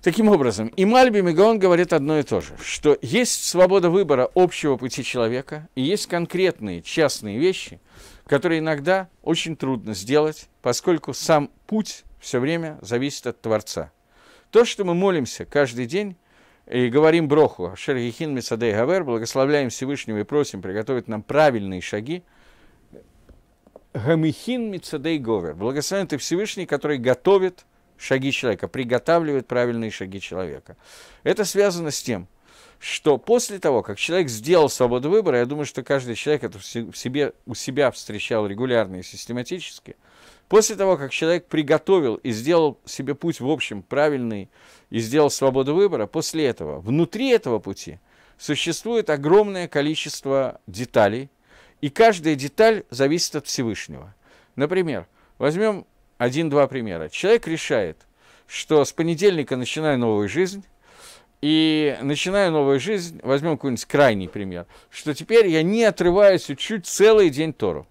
Таким образом, и Мальби, и Гаон говорят одно и то же, что есть свобода выбора общего пути человека, и есть конкретные частные вещи, которые иногда очень трудно сделать, поскольку сам путь все время зависит от Творца. То, что мы молимся каждый день, и говорим Броху, Шергихин Мисадей Гавер, благословляем Всевышнего и просим приготовить нам правильные шаги, Гамихин Мицадей Говер, благословен ты Всевышний, который готовит шаги человека, приготавливает правильные шаги человека. Это связано с тем, что после того, как человек сделал свободу выбора, я думаю, что каждый человек это в себе, у себя встречал регулярно и систематически – После того, как человек приготовил и сделал себе путь в общем правильный и сделал свободу выбора, после этого, внутри этого пути, существует огромное количество деталей, и каждая деталь зависит от Всевышнего. Например, возьмем один-два примера. Человек решает, что с понедельника начинаю новую жизнь, и начинаю новую жизнь, возьмем какой-нибудь крайний пример, что теперь я не отрываюсь, чуть целый день Тору.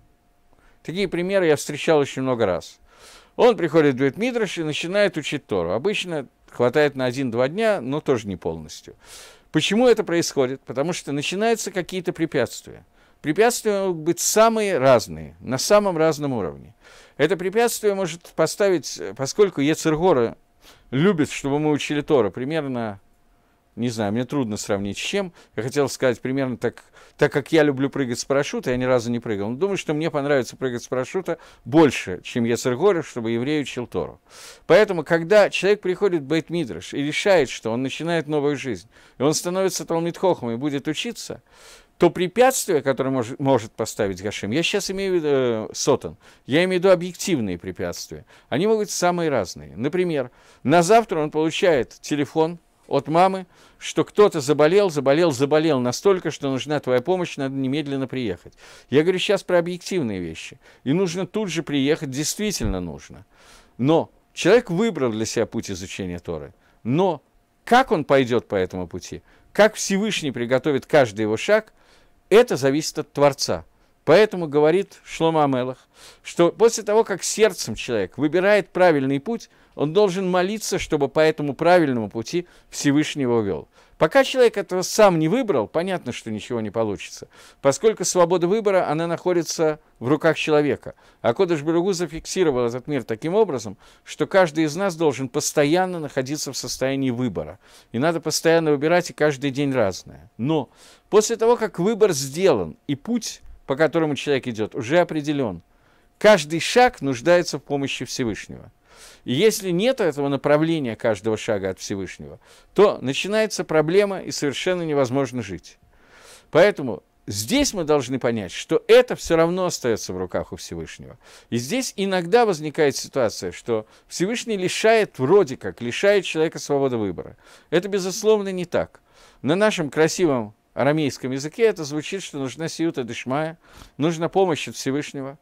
Такие примеры я встречал очень много раз. Он приходит в Бет-Мидраш и начинает учить Тору. Обычно хватает на один-два дня, но тоже не полностью. Почему это происходит? Потому что начинаются какие-то препятствия. Препятствия могут быть самые разные, на самом разном уровне. Это препятствие может поставить, поскольку Ецергора любит, чтобы мы учили Тору, примерно не знаю, мне трудно сравнить с чем. Я хотел сказать примерно так, так как я люблю прыгать с парашюта, я ни разу не прыгал. Но думаю, что мне понравится прыгать с парашюта больше, чем Ецер Горев, чтобы еврею учил Тору. Поэтому, когда человек приходит в бейт и решает, что он начинает новую жизнь, и он становится Талмит Хохом и будет учиться, то препятствие, которое мож, может поставить Гашим, я сейчас имею в виду э, сотан, я имею в виду объективные препятствия. Они могут быть самые разные. Например, на завтра он получает телефон от мамы, что кто-то заболел, заболел, заболел настолько, что нужна твоя помощь, надо немедленно приехать. Я говорю сейчас про объективные вещи. И нужно тут же приехать, действительно нужно. Но человек выбрал для себя путь изучения Торы. Но как он пойдет по этому пути, как Всевышний приготовит каждый его шаг, это зависит от Творца. Поэтому говорит Шлома Амелах, что после того, как сердцем человек выбирает правильный путь – он должен молиться, чтобы по этому правильному пути Всевышнего вел. Пока человек этого сам не выбрал, понятно, что ничего не получится, поскольку свобода выбора, она находится в руках человека. А Кодыш Баругу зафиксировал этот мир таким образом, что каждый из нас должен постоянно находиться в состоянии выбора. И надо постоянно выбирать, и каждый день разное. Но после того, как выбор сделан, и путь, по которому человек идет, уже определен, каждый шаг нуждается в помощи Всевышнего – и если нет этого направления каждого шага от Всевышнего, то начинается проблема и совершенно невозможно жить. Поэтому здесь мы должны понять, что это все равно остается в руках у Всевышнего. И здесь иногда возникает ситуация, что Всевышний лишает, вроде как, лишает человека свободы выбора. Это, безусловно, не так. На нашем красивом арамейском языке это звучит, что нужна сиута дешмая, нужна помощь от Всевышнего.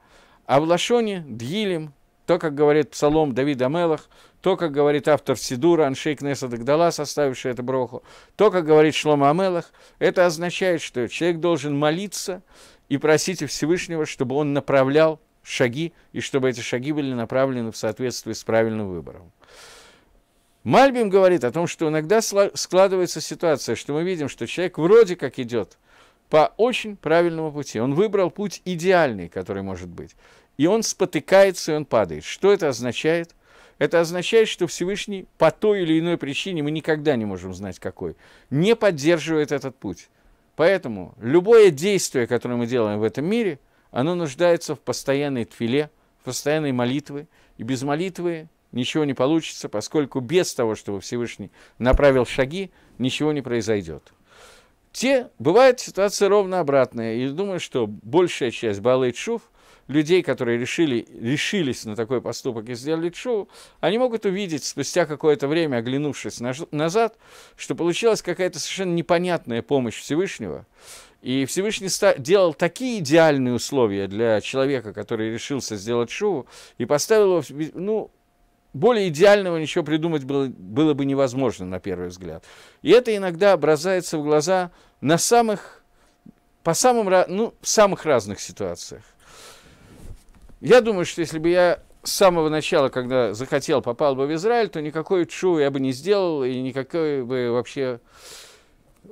А в Лашоне, Дгилем, то, как говорит псалом Давида Мелах, то, как говорит автор Сидура, Аншейк Кнеса Дагдала, составивший это броху, то, как говорит Шлома Амелах, это означает, что человек должен молиться и просить Всевышнего, чтобы он направлял шаги, и чтобы эти шаги были направлены в соответствии с правильным выбором. Мальбим говорит о том, что иногда складывается ситуация, что мы видим, что человек вроде как идет по очень правильному пути. Он выбрал путь идеальный, который может быть и он спотыкается, и он падает. Что это означает? Это означает, что Всевышний по той или иной причине, мы никогда не можем знать какой, не поддерживает этот путь. Поэтому любое действие, которое мы делаем в этом мире, оно нуждается в постоянной твиле, в постоянной молитве. И без молитвы ничего не получится, поскольку без того, чтобы Всевышний направил шаги, ничего не произойдет. Те, бывает ситуация ровно обратная. И думаю, что большая часть Балы Чув людей, которые решили, решились на такой поступок и сделали шоу, они могут увидеть спустя какое-то время, оглянувшись на, назад, что получилась какая-то совершенно непонятная помощь Всевышнего, и Всевышний делал такие идеальные условия для человека, который решился сделать шоу, и поставил его, ну, более идеального ничего придумать было, было бы невозможно, на первый взгляд. И это иногда бросается в глаза на самых, по самым, ну, самых разных ситуациях. Я думаю, что если бы я с самого начала, когда захотел, попал бы в Израиль, то никакой чу я бы не сделал, и никакой бы вообще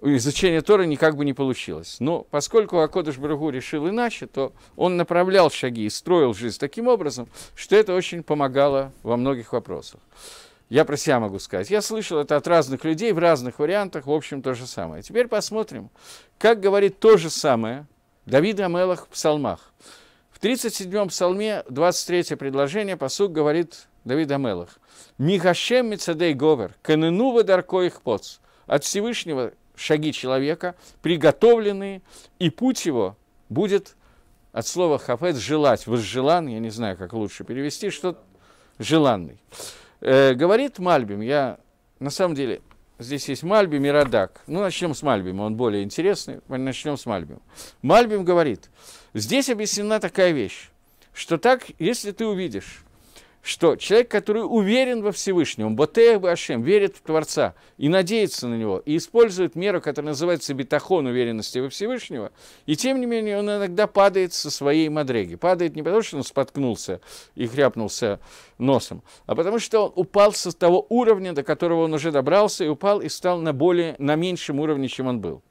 э, изучение Тора никак бы не получилось. Но поскольку Акодыш Брагу решил иначе, то он направлял шаги и строил жизнь таким образом, что это очень помогало во многих вопросах. Я про себя могу сказать. Я слышал это от разных людей в разных вариантах, в общем, то же самое. Теперь посмотрим, как говорит то же самое Давид Амелах в псалмах. В 37-м псалме, 23 предложение, по посуд говорит Давид Амелах. «Мигашем мецедей говер, канену вадарко их поц». От Всевышнего шаги человека приготовленные, и путь его будет от слова хафет желать, возжелан, я не знаю, как лучше перевести, что желанный. Э, говорит Мальбим, я на самом деле здесь есть Мальбим и Радак. Ну, начнем с Мальбима, он более интересный, начнем с Мальбима. Мальбим говорит, Здесь объяснена такая вещь, что так, если ты увидишь, что человек, который уверен во Всевышнем, Ботея Башем, верит в Творца и надеется на него, и использует меру, которая называется бетахон уверенности во Всевышнего, и тем не менее он иногда падает со своей мадреги. Падает не потому, что он споткнулся и хряпнулся носом, а потому что он упал со того уровня, до которого он уже добрался, и упал и стал на более, на меньшем уровне, чем он был.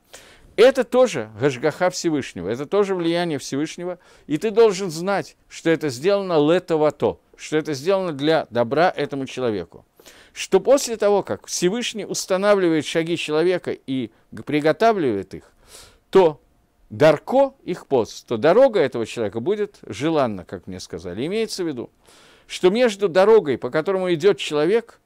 Это тоже Гашгаха Всевышнего, это тоже влияние Всевышнего. И ты должен знать, что это сделано летовато, что это сделано для добра этому человеку. Что после того, как Всевышний устанавливает шаги человека и приготавливает их, то дарко их пост, то дорога этого человека будет желанна, как мне сказали. Имеется в виду, что между дорогой, по которому идет человек,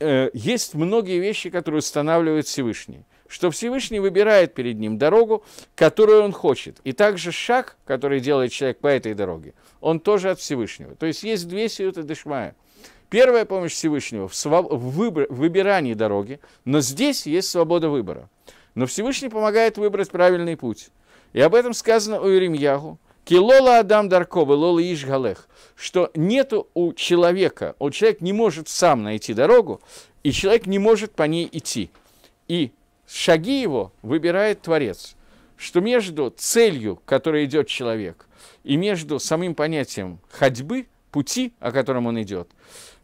э, есть многие вещи, которые устанавливает Всевышний – что Всевышний выбирает перед ним дорогу, которую он хочет. И также шаг, который делает человек по этой дороге, он тоже от Всевышнего. То есть есть две сиюта Дешмая. Первая помощь Всевышнего в, своб... в выбор... В выбирании дороги, но здесь есть свобода выбора. Но Всевышний помогает выбрать правильный путь. И об этом сказано у Иеремьягу. Килола Адам Даркова, Лола Ишгалех, что нету у человека, у человек не может сам найти дорогу, и человек не может по ней идти. И шаги его выбирает Творец, что между целью, которой идет человек, и между самим понятием ходьбы, пути, о котором он идет,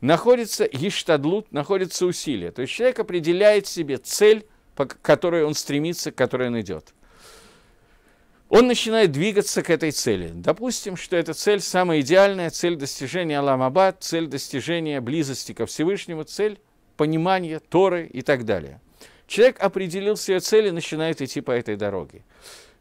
находится ештадлут, находится усилие. То есть человек определяет себе цель, по которой он стремится, к которой он идет. Он начинает двигаться к этой цели. Допустим, что эта цель самая идеальная, цель достижения Аламабад, цель достижения близости ко Всевышнему, цель понимания Торы и так далее – Человек определил себе цель и начинает идти по этой дороге.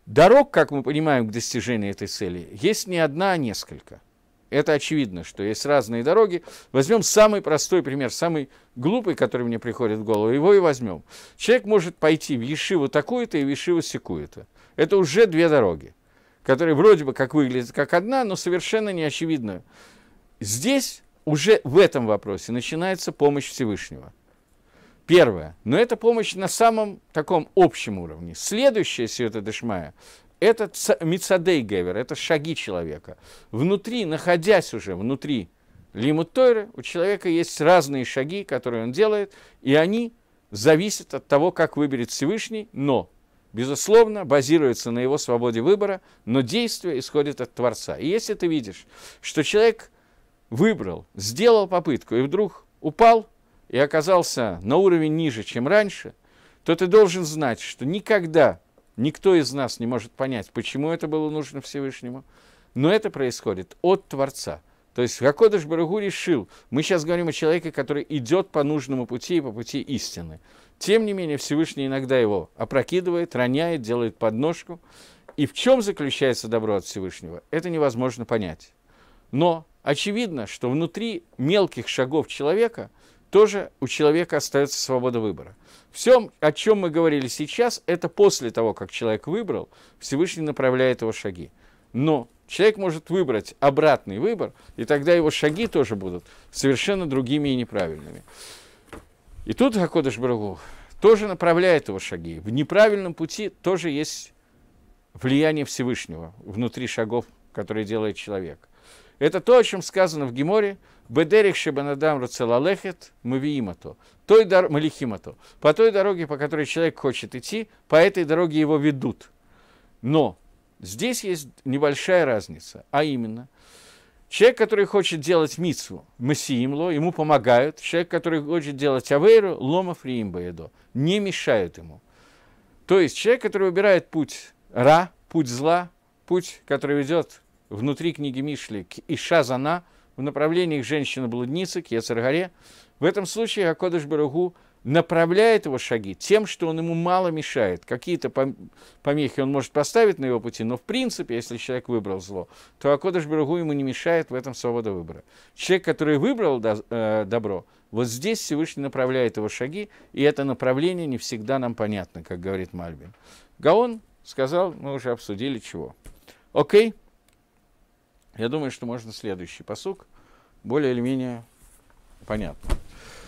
Дорог, как мы понимаем, к достижению этой цели, есть не одна, а несколько. Это очевидно, что есть разные дороги. Возьмем самый простой пример, самый глупый, который мне приходит в голову, его и возьмем. Человек может пойти в Ешиву такую-то и в Ешиву секую-то. Это уже две дороги, которые вроде бы как выглядят как одна, но совершенно не очевидно. Здесь уже в этом вопросе начинается помощь Всевышнего – Первое. Но это помощь на самом таком общем уровне. Следующее Света Дешмая – это Мицадей Гевер, это шаги человека. Внутри, находясь уже внутри Лимут Тойры, у человека есть разные шаги, которые он делает, и они зависят от того, как выберет Всевышний, но безусловно, базируются на его свободе выбора, но действие исходит от Творца. И если ты видишь, что человек выбрал, сделал попытку и вдруг упал, и оказался на уровень ниже, чем раньше, то ты должен знать, что никогда никто из нас не может понять, почему это было нужно Всевышнему, но это происходит от Творца. То есть Хакодыш Барагу решил, мы сейчас говорим о человеке, который идет по нужному пути и по пути истины. Тем не менее, Всевышний иногда его опрокидывает, роняет, делает подножку. И в чем заключается добро от Всевышнего, это невозможно понять. Но очевидно, что внутри мелких шагов человека – тоже у человека остается свобода выбора. Все, о чем мы говорили сейчас, это после того, как человек выбрал, Всевышний направляет его шаги. Но человек может выбрать обратный выбор, и тогда его шаги тоже будут совершенно другими и неправильными. И тут Хакодыш Брагу тоже направляет его шаги. В неправильном пути тоже есть влияние Всевышнего внутри шагов, которые делает человек. Это то, о чем сказано в Геморе, Бедерих Шебанадам Рацелалехет Мавиимато, той дор... Малихимато, по той дороге, по которой человек хочет идти, по этой дороге его ведут. Но здесь есть небольшая разница, а именно, человек, который хочет делать мицу, Масиимло, ему помогают, человек, который хочет делать Авейру, Лома Фриимбаедо, не мешают ему. То есть человек, который выбирает путь Ра, путь зла, путь, который ведет внутри книги Мишли к Ишазана в направлении к женщине-блуднице, к Ецаргаре. В этом случае Акодыш Барагу направляет его шаги тем, что он ему мало мешает. Какие-то помехи он может поставить на его пути, но в принципе, если человек выбрал зло, то Акодыш Барагу ему не мешает в этом свобода выбора. Человек, который выбрал э, добро, вот здесь Всевышний направляет его шаги, и это направление не всегда нам понятно, как говорит Мальбин. Гаон сказал, мы уже обсудили чего. Окей? Okay? Я думаю, что можно следующий посук. Более или менее понятно.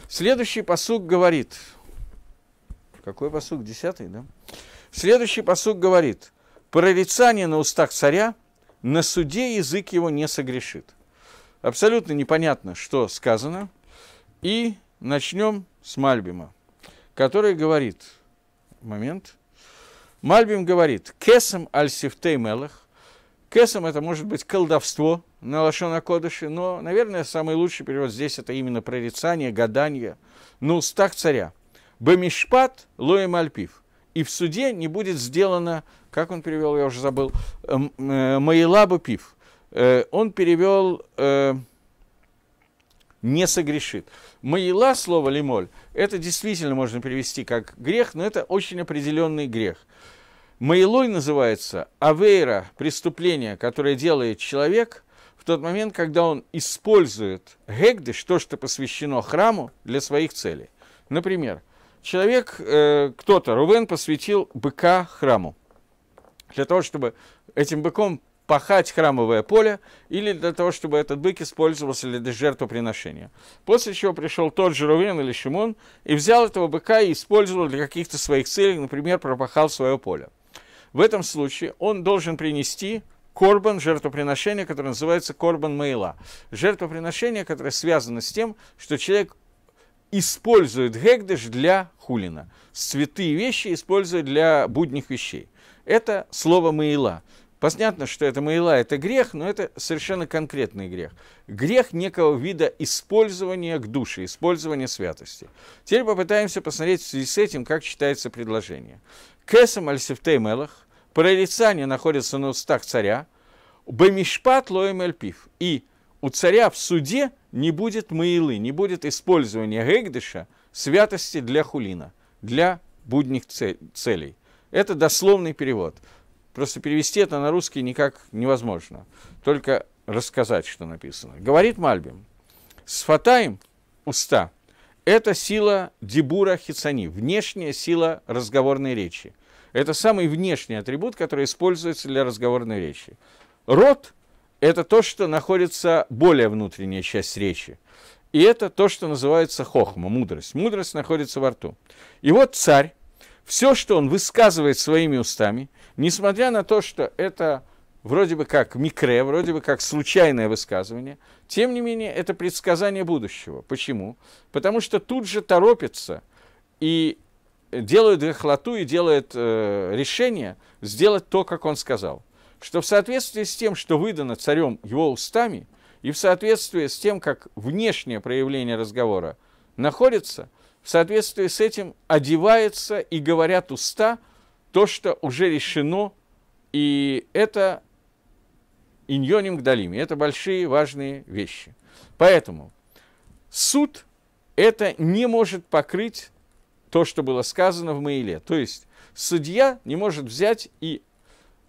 Следующий посук говорит. Какой посук? Десятый, да? Следующий посук говорит. Прорицание на устах царя, на суде язык его не согрешит. Абсолютно непонятно, что сказано. И начнем с Мальбима, который говорит, момент, Мальбим говорит, «Кесам аль сифтей мелах, Кесом это может быть колдовство на Лашона Кодыше, но, наверное, самый лучший перевод здесь это именно прорицание, гадание на «Ну, устах царя. Бамишпат лоем альпив. И в суде не будет сделано, как он перевел, я уже забыл, эм, э, Маилабу пив. Э, он перевел э, не согрешит. Маила, слово лимоль, это действительно можно перевести как грех, но это очень определенный грех. Маилой называется авейра, преступление, которое делает человек в тот момент, когда он использует гегдыш, то, что посвящено храму, для своих целей. Например, человек, э, кто-то, Рувен посвятил быка храму, для того, чтобы этим быком пахать храмовое поле, или для того, чтобы этот бык использовался для жертвоприношения. После чего пришел тот же Рувен или Шимон и взял этого быка и использовал для каких-то своих целей, например, пропахал свое поле. В этом случае он должен принести корбан, жертвоприношение, которое называется корбан мейла. Жертвоприношение, которое связано с тем, что человек использует гегдыш для хулина. Святые вещи использует для будних вещей. Это слово мейла. Понятно, что это мейла, это грех, но это совершенно конкретный грех. Грех некого вида использования к душе, использования святости. Теперь попытаемся посмотреть в связи с этим, как читается предложение. Кесам Альсифтей Мелах, прорицание находится на устах царя, Бемишпат Лоем Эльпив. И у царя в суде не будет маилы, не будет использования Гегдыша, святости для хулина, для будних целей. Это дословный перевод. Просто перевести это на русский никак невозможно. Только рассказать, что написано. Говорит Мальбим. Сфатаем уста – это сила дебура хицани, внешняя сила разговорной речи. Это самый внешний атрибут, который используется для разговорной речи. Рот – это то, что находится более внутренняя часть речи. И это то, что называется хохма, мудрость. Мудрость находится во рту. И вот царь, все, что он высказывает своими устами, несмотря на то, что это вроде бы как микре, вроде бы как случайное высказывание, тем не менее это предсказание будущего. Почему? Потому что тут же торопится и делает гохлоту и делает э, решение сделать то, как он сказал. Что в соответствии с тем, что выдано царем его устами, и в соответствии с тем, как внешнее проявление разговора находится, в соответствии с этим одевается и говорят уста то, что уже решено, и это иньоним гдалими. Это большие важные вещи. Поэтому суд это не может покрыть то, что было сказано в Маиле. То есть судья не может взять и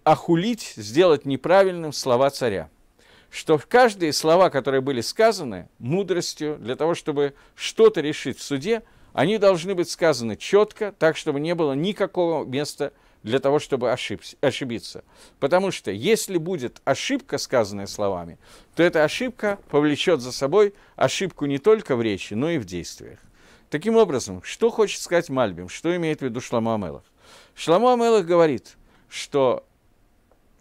охулить, сделать неправильным слова царя. Что в каждые слова, которые были сказаны мудростью, для того, чтобы что-то решить в суде, они должны быть сказаны четко, так, чтобы не было никакого места для того, чтобы ошибся, ошибиться. Потому что если будет ошибка, сказанная словами, то эта ошибка повлечет за собой ошибку не только в речи, но и в действиях. Таким образом, что хочет сказать Мальбим, что имеет в виду Шламу Амелах? Шламу Амелах говорит, что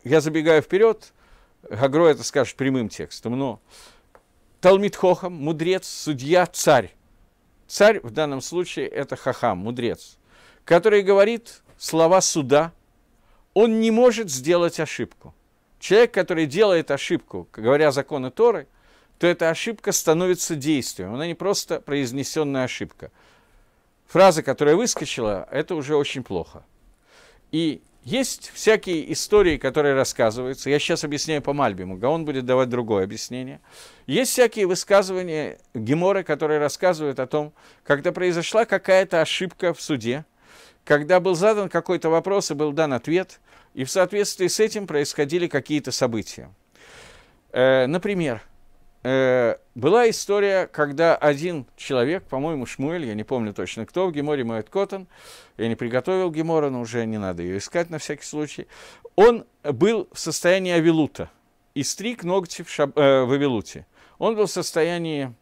я забегаю вперед, Гагро это скажет прямым текстом, но Талмит Хохам, мудрец, судья, царь. Царь в данном случае это Хахам, мудрец, который говорит, слова суда, он не может сделать ошибку. Человек, который делает ошибку, говоря законы Торы, то эта ошибка становится действием. Она не просто произнесенная ошибка. Фраза, которая выскочила, это уже очень плохо. И есть всякие истории, которые рассказываются. Я сейчас объясняю по Мальбиму, а он будет давать другое объяснение. Есть всякие высказывания Геморы, которые рассказывают о том, когда произошла какая-то ошибка в суде, когда был задан какой-то вопрос и был дан ответ, и в соответствии с этим происходили какие-то события. Э, например, э, была история, когда один человек, по-моему, Шмуэль, я не помню точно кто, в Геморе Моэт Коттон, я не приготовил Гемора, но уже не надо ее искать на всякий случай, он был в состоянии авилута и стриг ногти в, шаб, э, в авилуте. Он был в состоянии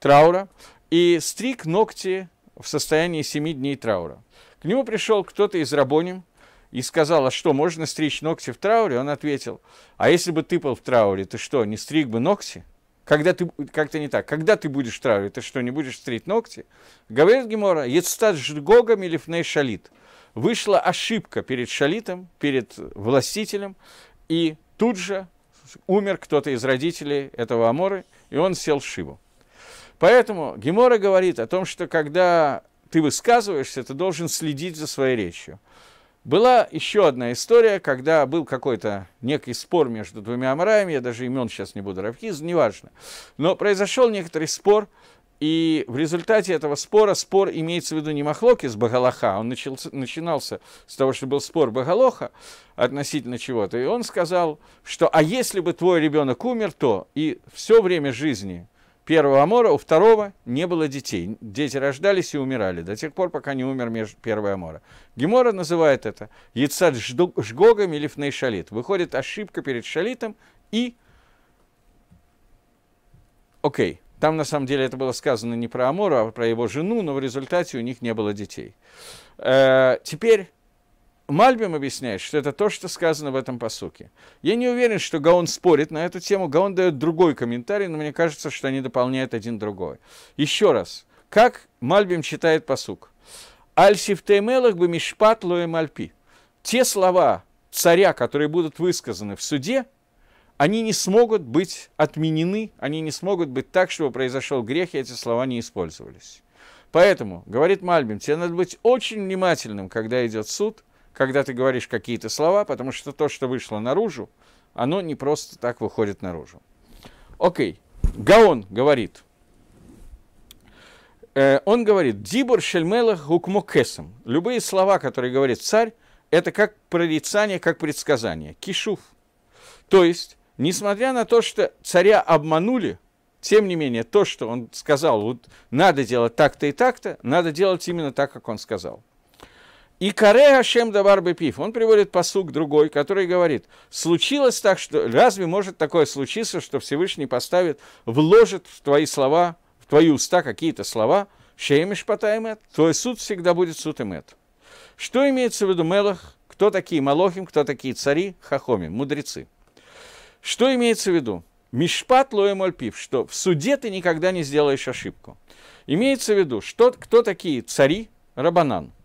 траура и стриг ногти в состоянии семи дней траура. К нему пришел кто-то из рабоним и сказал, а что, можно стричь ногти в трауре? Он ответил, а если бы ты был в трауре, ты что, не стриг бы ногти? Когда ты, как-то не так, когда ты будешь в трауре, ты что, не будешь стричь ногти? Говорит Гемора, «Ецтад жгога милифней шалит». Вышла ошибка перед шалитом, перед властителем, и тут же умер кто-то из родителей этого Аморы, и он сел в Шиву. Поэтому Гемора говорит о том, что когда ты высказываешься, ты должен следить за своей речью. Была еще одна история, когда был какой-то некий спор между двумя амараями, я даже имен сейчас не буду, Равхиз, неважно. Но произошел некоторый спор, и в результате этого спора, спор имеется в виду не Махлоки с Багалаха, он начался, начинался с того, что был спор Багалоха относительно чего-то, и он сказал, что «а если бы твой ребенок умер, то...» И все время жизни – первого Амора, у второго не было детей. Дети рождались и умирали до тех пор, пока не умер меж... первый Амора. Гемора называет это Яцад Жгогом или Фней Шалит. Выходит ошибка перед Шалитом и... Окей, там на самом деле это было сказано не про Амора, а про его жену, но в результате у них не было детей. Э, теперь Мальбим объясняет, что это то, что сказано в этом посуке. Я не уверен, что Гаон спорит на эту тему. Гаон дает другой комментарий, но мне кажется, что они дополняют один другой. Еще раз. Как Мальбим читает посук? Аль сифтеймелах бы мишпат лоем альпи. Те слова царя, которые будут высказаны в суде, они не смогут быть отменены, они не смогут быть так, чтобы произошел грех, и эти слова не использовались. Поэтому, говорит Мальбим, тебе надо быть очень внимательным, когда идет суд – когда ты говоришь какие-то слова, потому что то, что вышло наружу, оно не просто так выходит наружу. Окей, Гаон говорит, э, он говорит, «Дибур шельмелах гукмокесом». Любые слова, которые говорит царь, это как прорицание, как предсказание. Кишуф. То есть, несмотря на то, что царя обманули, тем не менее, то, что он сказал, вот надо делать так-то и так-то, надо делать именно так, как он сказал. И каре ашем давар пив, Он приводит посук другой, который говорит, случилось так, что разве может такое случиться, что Всевышний поставит, вложит в твои слова, в твои уста какие-то слова, шеймиш патаймет, твой суд всегда будет суд имет. Что имеется в виду Мелах? Кто такие Малохим, кто такие цари? Хахоми, мудрецы. Что имеется в виду? Мишпат лоем ольпив, что в суде ты никогда не сделаешь ошибку. Имеется в виду, что, кто такие цари? Рабанан –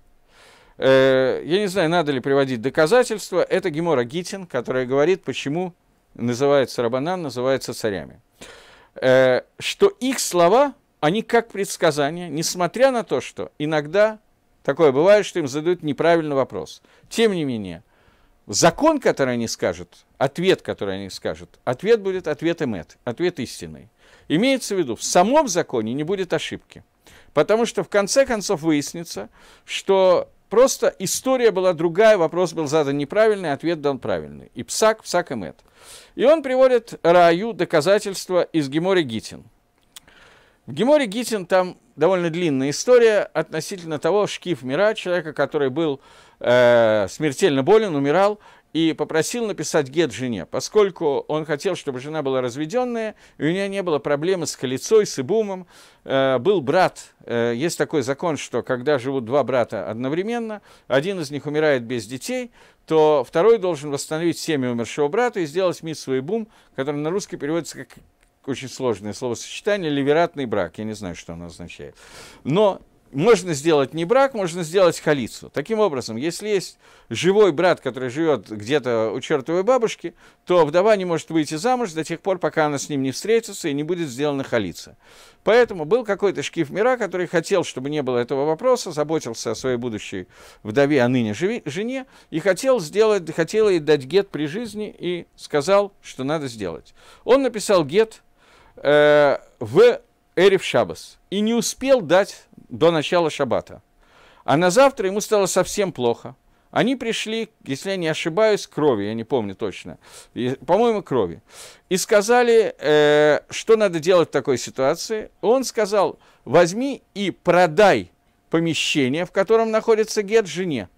Э, я не знаю, надо ли приводить доказательства, это Гемора Гитин, которая говорит, почему называется Рабанан, называется царями. Э, что их слова, они как предсказания, несмотря на то, что иногда такое бывает, что им задают неправильный вопрос. Тем не менее, закон, который они скажут, ответ, который они скажут, ответ будет ответ эмет, ответ истинный. Имеется в виду, в самом законе не будет ошибки. Потому что в конце концов выяснится, что Просто история была другая, вопрос был задан неправильный, ответ дан правильный. И Псак, Псак и Мэт. И он приводит Раю доказательства из Гемори Гитин. В Геморе Гитин там довольно длинная история относительно того Шкиф Мира, человека, который был э, смертельно болен, умирал, и попросил написать гет жене, поскольку он хотел, чтобы жена была разведенная, и у нее не было проблемы с колецой, с ибумом. Э, был брат, э, есть такой закон, что когда живут два брата одновременно, один из них умирает без детей, то второй должен восстановить семью умершего брата и сделать мисс и бум, который на русский переводится как очень сложное словосочетание, ливератный брак, я не знаю, что оно означает. Но можно сделать не брак, можно сделать халицу. Таким образом, если есть живой брат, который живет где-то у чертовой бабушки, то вдова не может выйти замуж до тех пор, пока она с ним не встретится и не будет сделана халица. Поэтому был какой-то шкиф мира, который хотел, чтобы не было этого вопроса, заботился о своей будущей вдове, о ныне жене, и хотел сделать, хотел ей дать гет при жизни и сказал, что надо сделать. Он написал гет э, в Эриф Шабас и не успел дать до начала шаббата. А на завтра ему стало совсем плохо. Они пришли, если я не ошибаюсь, крови, я не помню точно, по-моему, крови. И сказали, э, что надо делать в такой ситуации. Он сказал, возьми и продай помещение, в котором находится гет жене.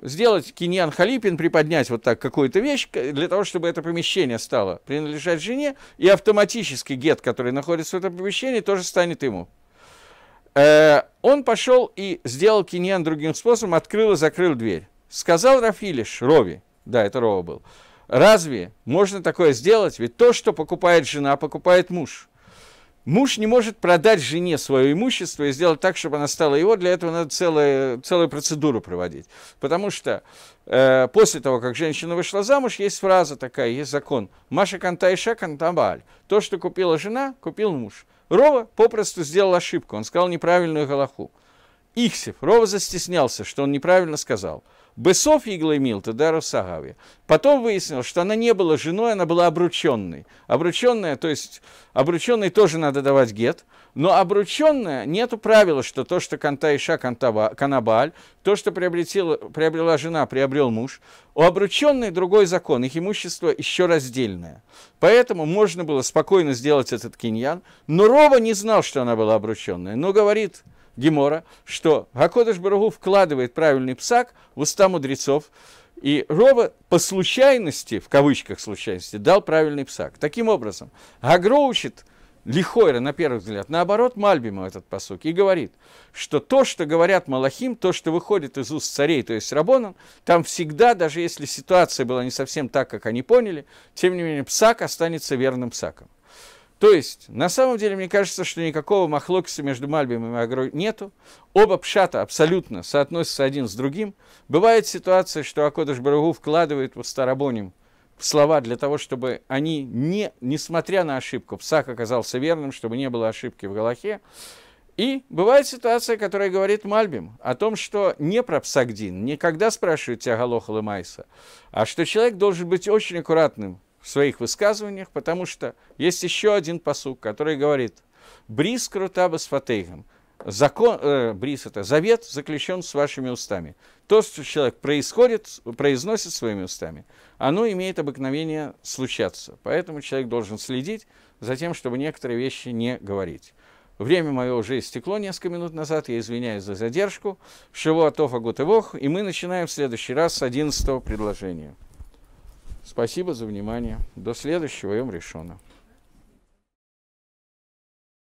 Сделать киньян халипин, приподнять вот так какую-то вещь, для того, чтобы это помещение стало принадлежать жене, и автоматически гет, который находится в этом помещении, тоже станет ему. Э, он пошел и сделал Киньян другим способом, открыл и закрыл дверь. Сказал Рафилиш, Рови, да, это Рова был, разве можно такое сделать? Ведь то, что покупает жена, покупает муж. Муж не может продать жене свое имущество и сделать так, чтобы она стала его. Для этого надо целую, целую процедуру проводить. Потому что э, после того, как женщина вышла замуж, есть фраза такая, есть закон. Маша канта и То, что купила жена, купил муж. Рова попросту сделал ошибку, он сказал неправильную Галаху. Ихсев Рова застеснялся, что он неправильно сказал. Бесов Иглаймил, дару Сагави. Потом выяснил, что она не была женой, она была обрученной. Обрученная, то есть обрученной тоже надо давать гет, но обрученная, нету правила, что то, что канта иша, канта канабаль, то, что приобретела, приобрела жена, приобрел муж. У обрученной другой закон, их имущество еще раздельное. Поэтому можно было спокойно сделать этот киньян, но Рова не знал, что она была обрученная, но говорит – Гемора, что Гакодыш Барагу вкладывает правильный псак в уста мудрецов, и Рова по случайности, в кавычках случайности, дал правильный псак. Таким образом, Гагро учит Лихойра, на первый взгляд, наоборот, Мальбиму этот посук, и говорит, что то, что говорят Малахим, то, что выходит из уст царей, то есть Рабонан, там всегда, даже если ситуация была не совсем так, как они поняли, тем не менее, псак останется верным псаком. То есть, на самом деле, мне кажется, что никакого махлокиса между Мальбим и Магро нету. Оба пшата абсолютно соотносятся один с другим. Бывает ситуация, что Акодыш Барагу вкладывает в Старобоним слова для того, чтобы они, не, несмотря на ошибку, Псак оказался верным, чтобы не было ошибки в Галахе. И бывает ситуация, которая говорит Мальбим о том, что не про Псагдин, никогда спрашивают тебя Галоха Лымайса, а что человек должен быть очень аккуратным в своих высказываниях, потому что есть еще один посук, который говорит «Брис крутаба с фатейгом». Закон, э, брис это завет, заключен с вашими устами. То, что человек происходит, произносит своими устами, оно имеет обыкновение случаться. Поэтому человек должен следить за тем, чтобы некоторые вещи не говорить. Время мое уже истекло несколько минут назад, я извиняюсь за задержку. Шиву Атофа Гутевох, и мы начинаем в следующий раз с 11 предложения. Спасибо за внимание. До следующего, им решено.